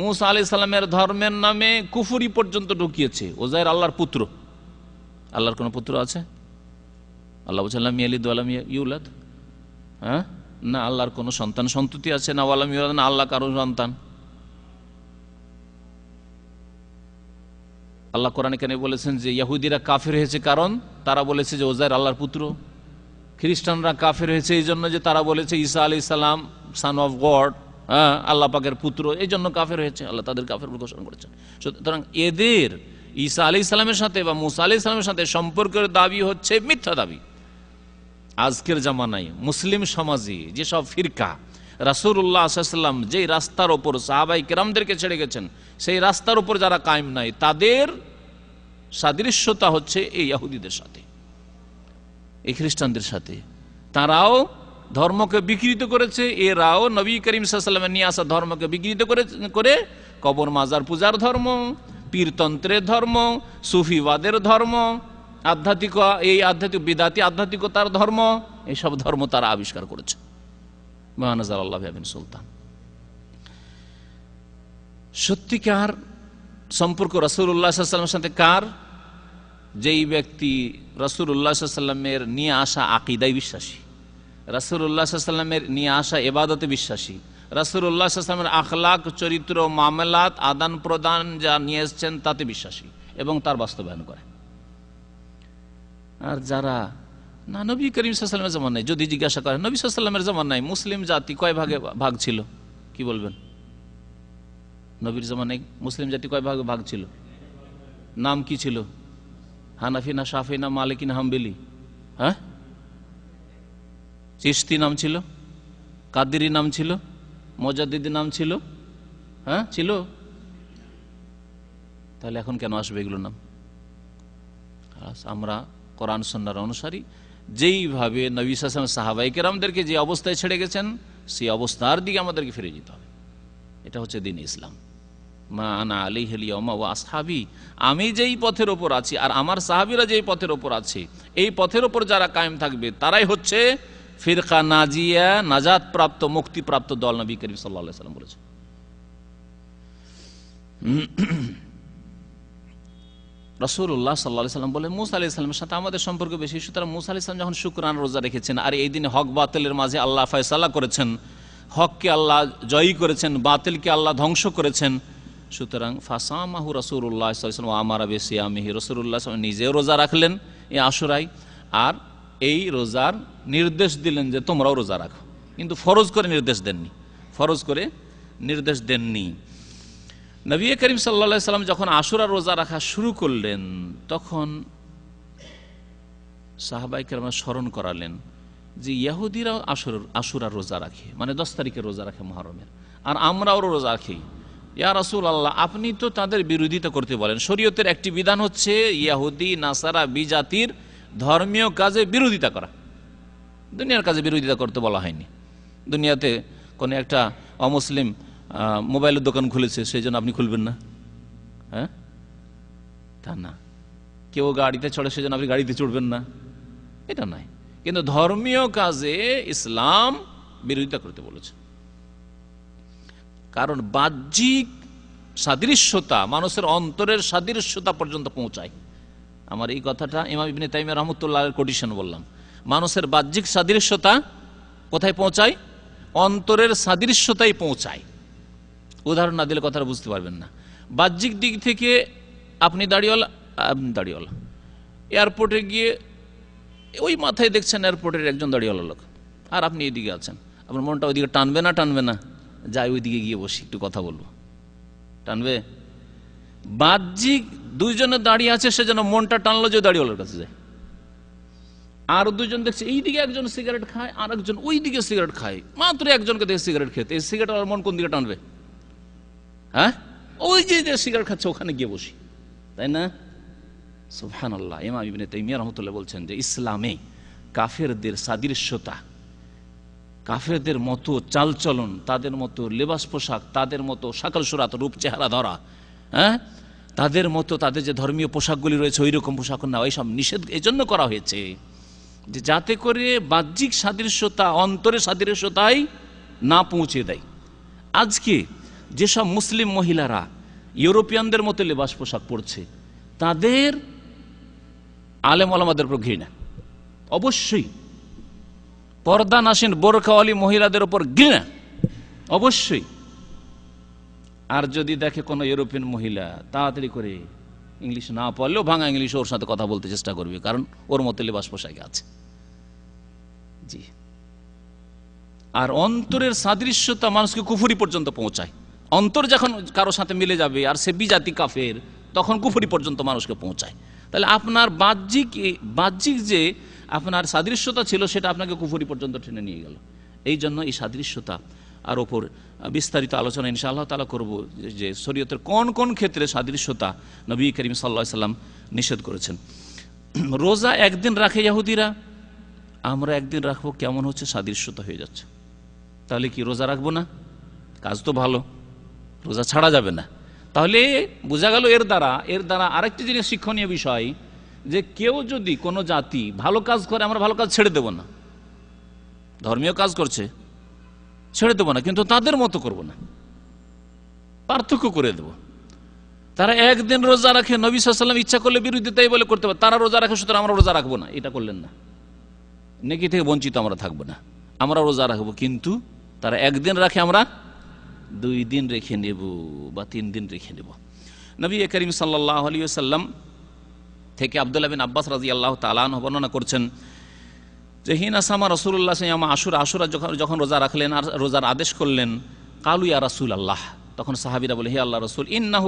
মুসা আলি সাল্লামের ধর্মের নামে কুফুরি পর্যন্ত ঢুকিয়েছে ওজাইর আল্লাহর পুত্র আল্লাহর কোনো পুত্র আছে আল্লাহ বলছিলাম ইয়ালিদ আলাম ইউলাদ হ্যাঁ না আল্লাহর কোনো সন্তান সন্ততি আছে না আলাম ইউলাদ না আল্লাহ কারো সন্তান আল্লাহ কোরআন কেন বলেছেন যে ইয়াহুদিরা কাফের হয়েছে কারণ তারা বলেছে যে ওজাইর আল্লাহর পুত্র খ্রিস্টানরা কাফের হয়েছে এই জন্য যে তারা বলেছে ঈসা আলি সালাম সান অফ গড হ্যাঁ আল্লাহ পাকের পুত্র এই জন্য কাফের হয়েছে আল্লাহ তাদের কাফের ঘোষণা করেছেন সুতরাং এদের ঈসা আলি ইসলামের সাথে বা মুসা আলি ইসলামের সাথে সম্পর্কের দাবি হচ্ছে মিথ্যা দাবি আজকের জামানায় মুসলিম সমাজে যেসব ফিরকা রাসুল্লাহ আসাল্লাম যেই রাস্তার ওপর সাহাবাই কেরামদেরকে ছেড়ে গেছেন সেই রাস্তার ওপর যারা কায়েম নাই তাদের সাদৃশ্যতা হচ্ছে এই ইয়াহুদিদের সাথে এই খ্রিস্টানদের সাথে তারাও ধর্মকে বিকৃত করেছে এরাও নবী করিম সাল্লামের নিয়ে আসা ধর্মকে বিকৃত করে করে কবর মাজার পূজার ধর্ম পীরতন্ত্রের ধর্ম সুফিবাদের ধর্ম আধ্যাত্মিক এই আধ্যাত্মিক বিদাতি আধ্যাত্মিকতার ধর্ম এসব ধর্ম তারা আবিষ্কার করেছে মহানাজার আল্লাহ আবিন সুলতান সত্যিকার সম্পর্ক রসুল্লাহামের সাথে কার যেই ব্যক্তি রসুল্লাহ সাল্লামের নিয়ে আসা আকিদায় বিশ্বাসী রাসুল্লাহ সাল্লামের নিয়ে আসা এবাদতে বিশ্বাসী রাসুল্লাহ সাল্লামের আখলাক চরিত্র মামলাত আদান প্রদান যা নিয়ে এসছেন তাতে বিশ্বাসী এবং তার বাস্তবায়ন করে আর যারা না নবী করিম সাল্লামের নাই যদি জিজ্ঞাসা করেন নবী সাল্লামের নাই মুসলিম জাতি কয় ভাগে ভাগ ছিল কি বলবেন নবীর নেই মুসলিম জাতি কয় ভাগে ভাগ ছিল নাম কি ছিল হানাফি না সাফি না মালিকি হ্যাঁ চিস্তি নাম ছিল কাদিরি নাম ছিল মজাদিদি নাম ছিল হ্যাঁ ছিল তাহলে এখন কেন আসবে এগুলো নাম আমরা কোরআন সন্ন্যার অনুসারী যেইভাবে হাসান সাহাবাইকে আমাদেরকে যে অবস্থায় ছেড়ে গেছেন সেই অবস্থার দিকে আমাদেরকে ফিরে যেতে হবে এটা হচ্ছে দিন ইসলাম মা আনা আলি হেলিয়মা ও আসহাবি আমি যেই পথের ওপর আছি আর আমার সাহাবিরা যেই পথের ওপর আছে এই পথের ওপর যারা কায়েম থাকবে তারাই হচ্ছে ফিরকা নাজিয়া নাজাদ প্রাপ্ত মুক্তিপ্রাপ্ত দল নবী করিম সাল্লা বলেছেন রসুল্লাহ সাল্লা সাল্লাম বলেন মুসা আলি সাল্লামের সাথে আমাদের সম্পর্ক বেশি সুতরাং মুসা আলি সাল্লাম যখন শুক্রান রোজা রেখেছেন আর এই দিনে হক বাতিলের মাঝে আল্লাহ ফয়সালা করেছেন হককে আল্লাহ জয়ী করেছেন বাতিলকে আল্লাহ ধ্বংস করেছেন সুতরাং ফাসামাহু রসুল্লাহ সাল্লাম আমার বেশি আমিহি রসুল্লাহ নিজেও রোজা রাখলেন এই আশুরাই আর এই রোজার নির্দেশ দিলেন যে তোমরাও রোজা রাখো কিন্তু ফরজ করে নির্দেশ দেননি ফরজ করে নির্দেশ দেননি নবী করিম সাল্লা সাল্লাম যখন আশুরা রোজা রাখা শুরু করলেন তখন সাহাবাই আমরা স্মরণ করালেন যে ইয়াহুদিরা আসর আশুরা রোজা রাখে মানে দশ তারিখে রোজা রাখে মহরমের আর আমরাও রোজা রাখি ইয়া রাসুল আল্লাহ আপনি তো তাদের বিরোধিতা করতে বলেন শরীয়তের একটি বিধান হচ্ছে ইয়াহুদি নাসারা বিজাতির ধর্মীয় কাজে বিরোধিতা করা দুনিয়ার কাজে বিরোধিতা করতে বলা হয়নি দুনিয়াতে কোনো একটা অমুসলিম মোবাইলের দোকান খুলেছে সেই জন্য আপনি খুলবেন না হ্যাঁ তা না কেউ গাড়িতে চড়ে সেজন্য আপনি গাড়িতে চড়বেন না এটা নয় কিন্তু ধর্মীয় কাজে ইসলাম বিরোধিতা করতে বলেছে কারণ বাহ্যিক সাদৃশ্যতা মানুষের অন্তরের সাদৃশ্যতা পর্যন্ত পৌঁছায় আমার এই কথাটা ইমাম ইবনে তাইম রহমতুল্লাহ কোটিশন বললাম মানুষের বাহ্যিক সাদৃশ্যতা কোথায় পৌঁছায় অন্তরের সাদৃশ্যতাই পৌঁছায় উদাহরণ না দিলে কথাটা বুঝতে পারবেন না বাহ্যিক দিক থেকে আপনি দাঁড়িওয়ালা আপনি দাঁড়িওয়ালা এয়ারপোর্টে গিয়ে ওই মাথায় দেখছেন এয়ারপোর্টের একজন দাঁড়িওয়ালা লোক আর আপনি এদিকে আছেন আপনার মনটা ওইদিকে টানবে না টানবে না যাই ওইদিকে গিয়ে বসি একটু কথা বলবো টানবে বাহ্যিক দুইজনে দাঁড়িয়ে আছে সে যেন মনটা টানলো যে দাঁড়িওয়ালার কাছে যায় আর দুজন দেখছে এই দিকে একজন সিগারেট খায় আর একজন ওই দিকে সিগারেট খায় মাত্র একজনকে দেখে সিগারেট খেতে এই সিগারেট আমার মন কোন দিকে টানবে হ্যাঁ ওই যে যে সিগারেট খাচ্ছে ওখানে গিয়ে বসি তাই না সুফহান আল্লাহ ইমাম ইবিনে তাইমিয়া রহমতুল্লাহ বলছেন যে ইসলামে কাফেরদের সাদৃশ্যতা কাফেরদের মতো চালচলন তাদের মতো লেবাস পোশাক তাদের মতো সকাল সুরাত রূপ চেহারা ধরা হ্যাঁ তাদের মতো তাদের যে ধর্মীয় পোশাকগুলি রয়েছে ওই রকম পোশাক না ওইসব নিষেধ এজন্য করা হয়েছে যে যাতে করে বাহ্যিক সাদৃশ্যতা অন্তরে সাদৃশ্যতাই না পৌঁছে দেয় আজকে যেসব মুসলিম মহিলারা ইউরোপিয়ানদের মতো লেবাস পোশাক পরছে তাদের আলেম আলমাদের উপর ঘৃণা অবশ্যই পর্দা নাসেন বোরখাওয়ালি মহিলাদের উপর ঘৃণা অবশ্যই আর যদি দেখে কোনো ইউরোপিয়ান মহিলা তাড়াতাড়ি করে ইংলিশ না পারলেও ভাঙা ইংলিশ ওর সাথে কথা বলতে চেষ্টা করবে কারণ ওর মতো লেবাস পোশাকে আছে জি আর অন্তরের সাদৃশ্যতা মানুষকে কুফুরি পর্যন্ত পৌঁছায় অন্তর যখন কারো সাথে মিলে যাবে আর সে বিজাতি কাফের তখন কুফুরি পর্যন্ত মানুষকে পৌঁছায় তাহলে আপনার বাহ্যিক বাহ্যিক যে আপনার সাদৃশ্যতা ছিল সেটা আপনাকে কুফুরি পর্যন্ত টেনে নিয়ে গেল এই জন্য এই সাদৃশ্যতা আর ওপর বিস্তারিত আলোচনা আল্লাহ তালা করবো যে শরীয়তের কোন কোন ক্ষেত্রে সাদৃশ্যতা নবী করিম সাল্লা সাল্লাম নিষেধ করেছেন রোজা একদিন রাখে ইয়াহুদিরা আমরা একদিন রাখবো কেমন হচ্ছে সাদৃশ্যতা হয়ে যাচ্ছে তাহলে কি রোজা রাখবো না কাজ তো ভালো রোজা ছাড়া যাবে না তাহলে বোঝা গেল এর দ্বারা এর দ্বারা আরেকটি জিনিস শিক্ষণীয় বিষয় যে কেউ যদি কোনো জাতি ভালো কাজ করে আমরা ভালো কাজ ছেড়ে দেব না ধর্মীয় কাজ করছে ছেড়ে দেবো না কিন্তু তাদের মতো করব না পার্থক্য করে দেব তারা একদিন রোজা রাখে নবী সাল্লাম ইচ্ছা করলে বিরোধিতাই বলে করতে পারে তারা রোজা রাখে সুতরাং আমরা রোজা রাখবো না এটা করলেন না নেকি থেকে বঞ্চিত আমরা থাকবো না আমরা রোজা রাখবো কিন্তু তারা একদিন রাখে আমরা দুই দিন রেখে নেব বা তিন দিন রেখে নেব নবী করিম সাল্লাহ আলী সাল্লাম থেকে আবদুল্লাহ বিন আব্বাস রাজি আল্লাহ তালান বর্ণনা করছেন যে হিনাসামা রসুল্লাহ সাইয়ামা আসুর আসুরা যখন যখন রোজা রাখলেন আর রোজার আদেশ করলেন কালু ইয়া রাসুল আল্লাহ তখন সাহাবিরা বলে হে আল্লাহ রসুল ইন্না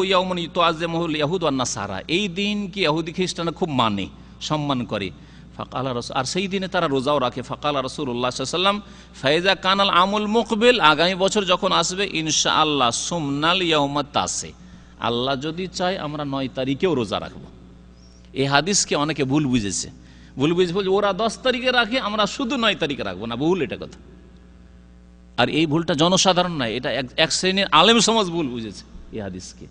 আজ মহুল ইয়াহুদ আন্না সারা এই দিন কি ইয়াহুদি খ্রিস্টানরা খুব মানে সম্মান করে ফাকালা রসুল আর সেই দিনে তারা রোজাও রাখে ফাকালা উল্লাহ সাল্লাম ফাইজা কানাল আমুল মুকবিল আগামী বছর যখন আসবে ইনশা আল্লাহ সোমনাল ইয়াউমা তাসে আল্লাহ যদি চায় আমরা নয় তারিখেও রোজা রাখবো এই হাদিসকে অনেকে ভুল বুঝেছে ভুল বুঝে বলছে ওরা দশ তারিখে রাখে আমরা শুধু নয় তারিখে রাখবো না ভুল এটা কথা আর এই ভুলটা জনসাধারণ নয় এটা এক শ্রেণীর আলেম সমাজ ভুল বুঝেছে এই হাদিসকে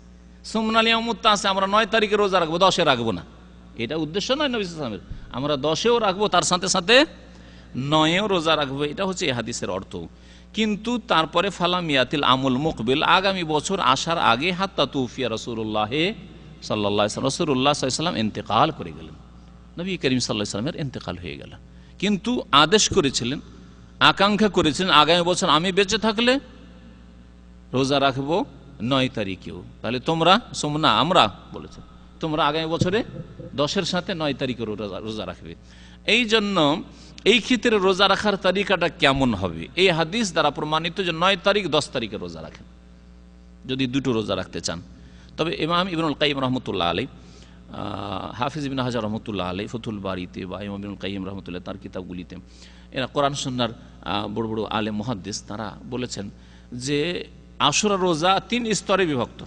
সোমনালী অমুত্তা আছে আমরা নয় তারিখে রোজা রাখবো দশে রাখবো না এটা উদ্দেশ্য নয় নবী ইসলামের আমরা দশেও রাখবো তার সাথে সাথে নয়েও রোজা রাখবো এটা হচ্ছে এই হাদিসের অর্থ কিন্তু তারপরে মিয়াতিল আমুল মুকবিল আগামী বছর আসার আগে হাত্তা তুফিয়া রসুল্লাহে সাল্লা রসুল্লাহ সাল্লাম ইন্তেকাল করে গেলেন নবী করিম সাল্লাহ ইসলামের এন্তেকাল হয়ে গেল কিন্তু আদেশ করেছিলেন আকাঙ্ক্ষা করেছিলেন আগামী বছর আমি বেঁচে থাকলে রোজা রাখবো নয় তারিখেও তাহলে তোমরা সোমনা আমরা বলেছে তোমরা আগামী বছরে দশের সাথে নয় তারিখে রোজা রোজা রাখবে এই জন্য এই ক্ষেত্রে রোজা রাখার তালিকাটা কেমন হবে এই হাদিস দ্বারা প্রমাণিত যে নয় তারিখ দশ তারিখে রোজা রাখেন যদি দুটো রোজা রাখতে চান তবে ইমাম ইবনুল কাইম রহমতুল্লাহ আলী হাফিজ বিন হাজার রহমতুল্লাহ আলী ফতুল বাড়িতে বা ইমিনুল কাইম রহমতুল্লাহ তার কিতাবগুলিতে এরা কোরআন সন্ন্যার বড় বড় আলে মহাদ্দেস তারা বলেছেন যে আশুরা রোজা তিন স্তরে বিভক্ত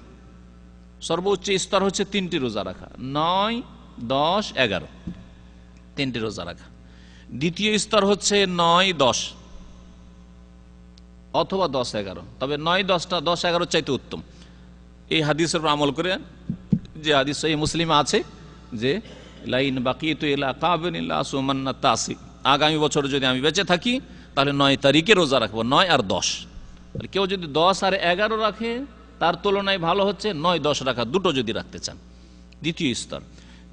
সর্বোচ্চ স্তর হচ্ছে তিনটি রোজা রাখা নয় দশ এগারো তিনটি রোজা রাখা দ্বিতীয় স্তর হচ্ছে নয় দশ অথবা দশ এগারো তবে নয় দশটা দশ এগারো চাইতে উত্তম এই হাদিসের উপর আমল করে যে আদি সহি মুসলিম আছে যে লাইন বাকি তো এলা কাবিল্লা সুমান্না তাসি আগামী বছর যদি আমি বেঁচে থাকি তাহলে নয় তারিখে রোজা রাখবো নয় আর দশ কেউ যদি দশ আর এগারো রাখে তার তুলনায় ভালো হচ্ছে নয় দশ রাখা দুটো যদি রাখতে চান দ্বিতীয় স্তর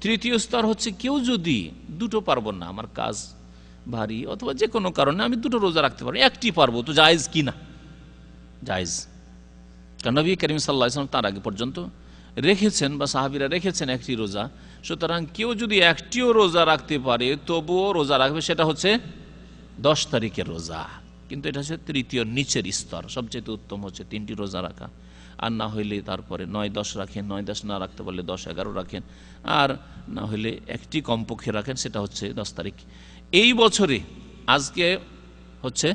তৃতীয় স্তর হচ্ছে কেউ যদি দুটো পারবো না আমার কাজ ভারী অথবা যে কোনো কারণে আমি দুটো রোজা রাখতে পারবো একটি পারবো তো জায়েজ কি না জায়েজ কারণ নবী করিম সাল্লাহ ইসলাম তার আগে পর্যন্ত রেখেছেন বা সাহাবিরা রেখেছেন একটি রোজা সুতরাং কেউ যদি একটিও রোজা রাখতে পারে তবুও রোজা রাখবে সেটা হচ্ছে দশ তারিখের রোজা কিন্তু এটা হচ্ছে তৃতীয় নিচের স্তর সবচেয়ে উত্তম হচ্ছে তিনটি রোজা রাখা আর না হইলে তারপরে নয় দশ রাখেন নয় দশ না রাখতে পারলে দশ এগারো রাখেন আর না হইলে একটি কমপক্ষে রাখেন সেটা হচ্ছে দশ তারিখ এই বছরে আজকে হচ্ছে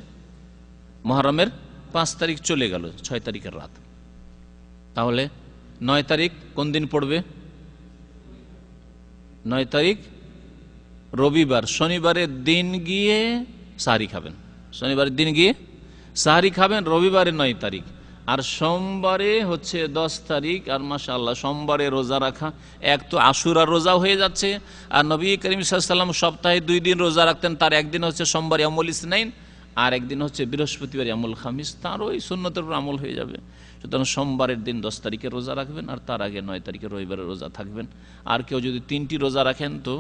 মহরমের পাঁচ তারিখ চলে গেল ছয় তারিখের রাত তাহলে নয় তারিখ কোন দিন পড়বে নয় তারিখ রবিবার শনিবারের দিন গিয়ে সাহারি খাবেন শনিবারের দিন গিয়ে সাহারি খাবেন রবিবারে নয় তারিখ আর সোমবারে হচ্ছে দশ তারিখ আর মাসাল্লাহ সোমবারে রোজা রাখা এক তো আশুরা রোজা হয়ে যাচ্ছে আর নবী করিম সাল্লাম সপ্তাহে দুই দিন রোজা রাখতেন তার একদিন হচ্ছে সোমবারে আমল ইসনাইন আর একদিন হচ্ছে বৃহস্পতিবার আমল খামিস তার ওই সুন্নতের উপর আমল হয়ে যাবে সুতরাং সোমবারের দিন দশ তারিখে রোজা রাখবেন আর তার আগে নয় তারিখে রবিবারের রোজা থাকবেন আর কেউ যদি তিনটি রোজা রাখেন তো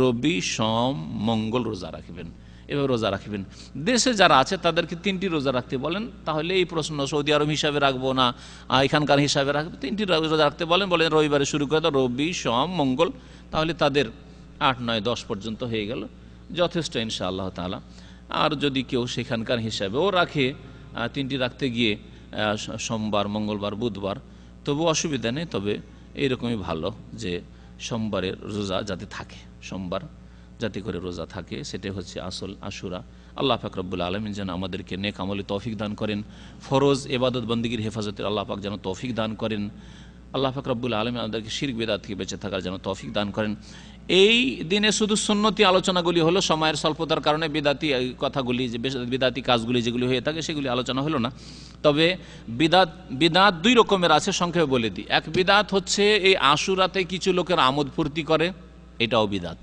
রবি সোম মঙ্গল রোজা রাখবেন এভাবে রোজা রাখবেন দেশে যারা আছে তাদেরকে তিনটি রোজা রাখতে বলেন তাহলে এই প্রশ্ন সৌদি আরব হিসাবে রাখবো না এখানকার হিসাবে রাখবো তিনটি রোজা রাখতে বলেন বলেন রবিবারে শুরু করে দাও রবি সোম মঙ্গল তাহলে তাদের আট নয় দশ পর্যন্ত হয়ে গেল যথেষ্ট ইনশা আল্লাহ তালা আর যদি কেউ সেখানকার হিসাবেও রাখে তিনটি রাখতে গিয়ে সোমবার মঙ্গলবার বুধবার তবু অসুবিধা নেই তবে এইরকমই ভালো যে সোমবারের রোজা যাতে থাকে সোমবার যাতে করে রোজা থাকে সেটাই হচ্ছে আসল আশুরা আল্লাহ ফাকরবুল রব্বুল আলমিন যেন আমাদেরকে নেক আমলে তৌফিক দান করেন ফরোজ এবাদত বন্দীগীর হেফাজতের আল্লাহ পাক যেন তৌফিক দান করেন আল্লাহ ফাকরবুল রব্বুল আলমিন আমাদেরকে শির বেদাত থেকে বেঁচে থাকার যেন তৌফিক দান করেন এই দিনে শুধু সুন্নতি আলোচনাগুলি হলো সময়ের স্বল্পতার কারণে বিদাতি কথাগুলি যে বিদাতি কাজগুলি যেগুলি হয়ে থাকে সেগুলি আলোচনা হলো না তবে বিদাত বিদাত দুই রকমের আছে সংক্ষেপে বলে দিই এক বিদাত হচ্ছে এই আশুরাতে কিছু লোকের আমোদ ফুর্তি করে এটাও বিদাত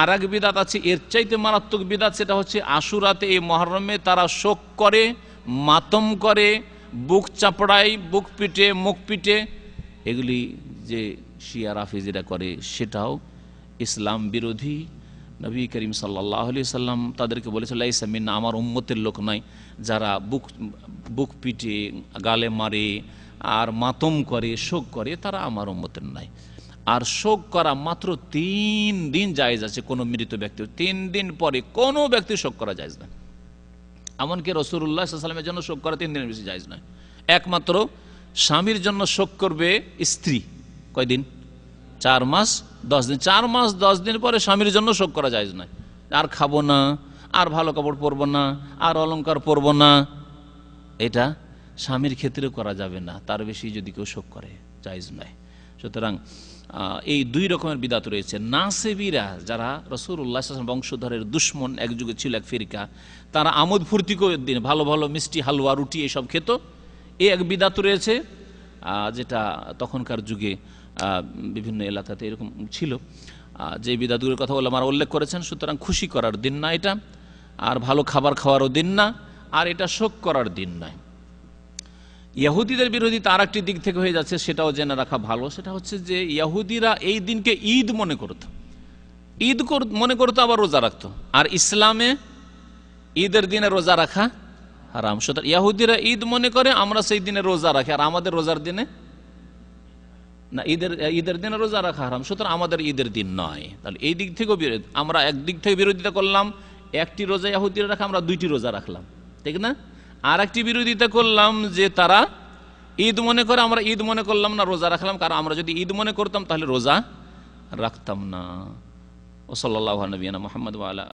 আর এক বিদাত আছে এর চাইতে মারাত্মক বিদাত সেটা হচ্ছে আশুরাতে এই মহরমে তারা শোক করে মাতম করে বুক চাপড়ায় বুক পিটে মুখ পিটে এগুলি যে শিয়া রাফিজিরা করে সেটাও ইসলাম বিরোধী নবী করিম সাল্লাহ আলি সাল্লাম তাদেরকে বলেছিল ইসামিন আমার উম্মতের লোক নয় যারা বুক বুক পিটে গালে মারে আর মাতম করে শোক করে তারা আমার উম্মতের নয় আর শোক করা মাত্র তিন দিন জায়জ আছে কোনো মৃত ব্যক্তি তিন দিন পরে কোনো ব্যক্তি শোক করা যায়জ না এমনকি রসুল্লাহ সাল্লামের জন্য শোক করা তিন দিনের বেশি জায়জ নয় একমাত্র স্বামীর জন্য শোক করবে স্ত্রী কয়দিন চার মাস দশ দিন চার মাস দশ দিন পরে স্বামীর জন্য শোক করা যায় না আর খাবো না আর ভালো কাপড় পরবো না আর অলঙ্কার পরবো না এটা স্বামীর ক্ষেত্রে করা যাবে না তার বেশি যদি কেউ শোক করে চাইজ নয় সুতরাং এই দুই রকমের বিদাত রয়েছে নাসেবিরা যারা রসুর উল্লাহ বংশধরের দুশ্মন এক যুগে ছিল এক ফিরিকা তারা আমোদ ফুর্তি করে দিন ভালো ভালো মিষ্টি হালুয়া রুটি এসব খেত এ এক বিদাত রয়েছে যেটা তখনকার যুগে বিভিন্ন এলাকাতে এরকম ছিল যে বিদাদুরের কথা আমার উল্লেখ করেছেন সুতরাং খুশি করার দিন না এটা আর ভালো খাবার খাওয়ারও দিন না আর এটা শোক করার দিন নয় ইয়াহুদিদের বিরোধী তার একটি দিক থেকে হয়ে যাচ্ছে সেটাও জেনে রাখা ভালো সেটা হচ্ছে যে ইয়াহুদিরা এই দিনকে ঈদ মনে করত ঈদ মনে করতো আবার রোজা রাখতো আর ইসলামে ঈদের দিনে রোজা রাখা হারাম সুতরাং ইয়াহুদিরা ঈদ মনে করে আমরা সেই দিনে রোজা রাখি আর আমাদের রোজার দিনে না ঈদের ঈদের দিন রোজা রাখা হারাম সুতরাং আমাদের ঈদের দিন নয় তাহলে এই দিক থেকেও বিরোধ আমরা একদিক থেকে বিরোধিতা করলাম একটি রোজা ইয়াহুদ্দিন রাখা আমরা দুইটি রোজা রাখলাম ঠিক না আর একটি বিরোধিতা করলাম যে তারা ঈদ মনে করে আমরা ঈদ মনে করলাম না রোজা রাখলাম কারণ আমরা যদি ঈদ মনে করতাম তাহলে রোজা রাখতাম না ও সাল্লাহ নবীনা মোহাম্মদ আলা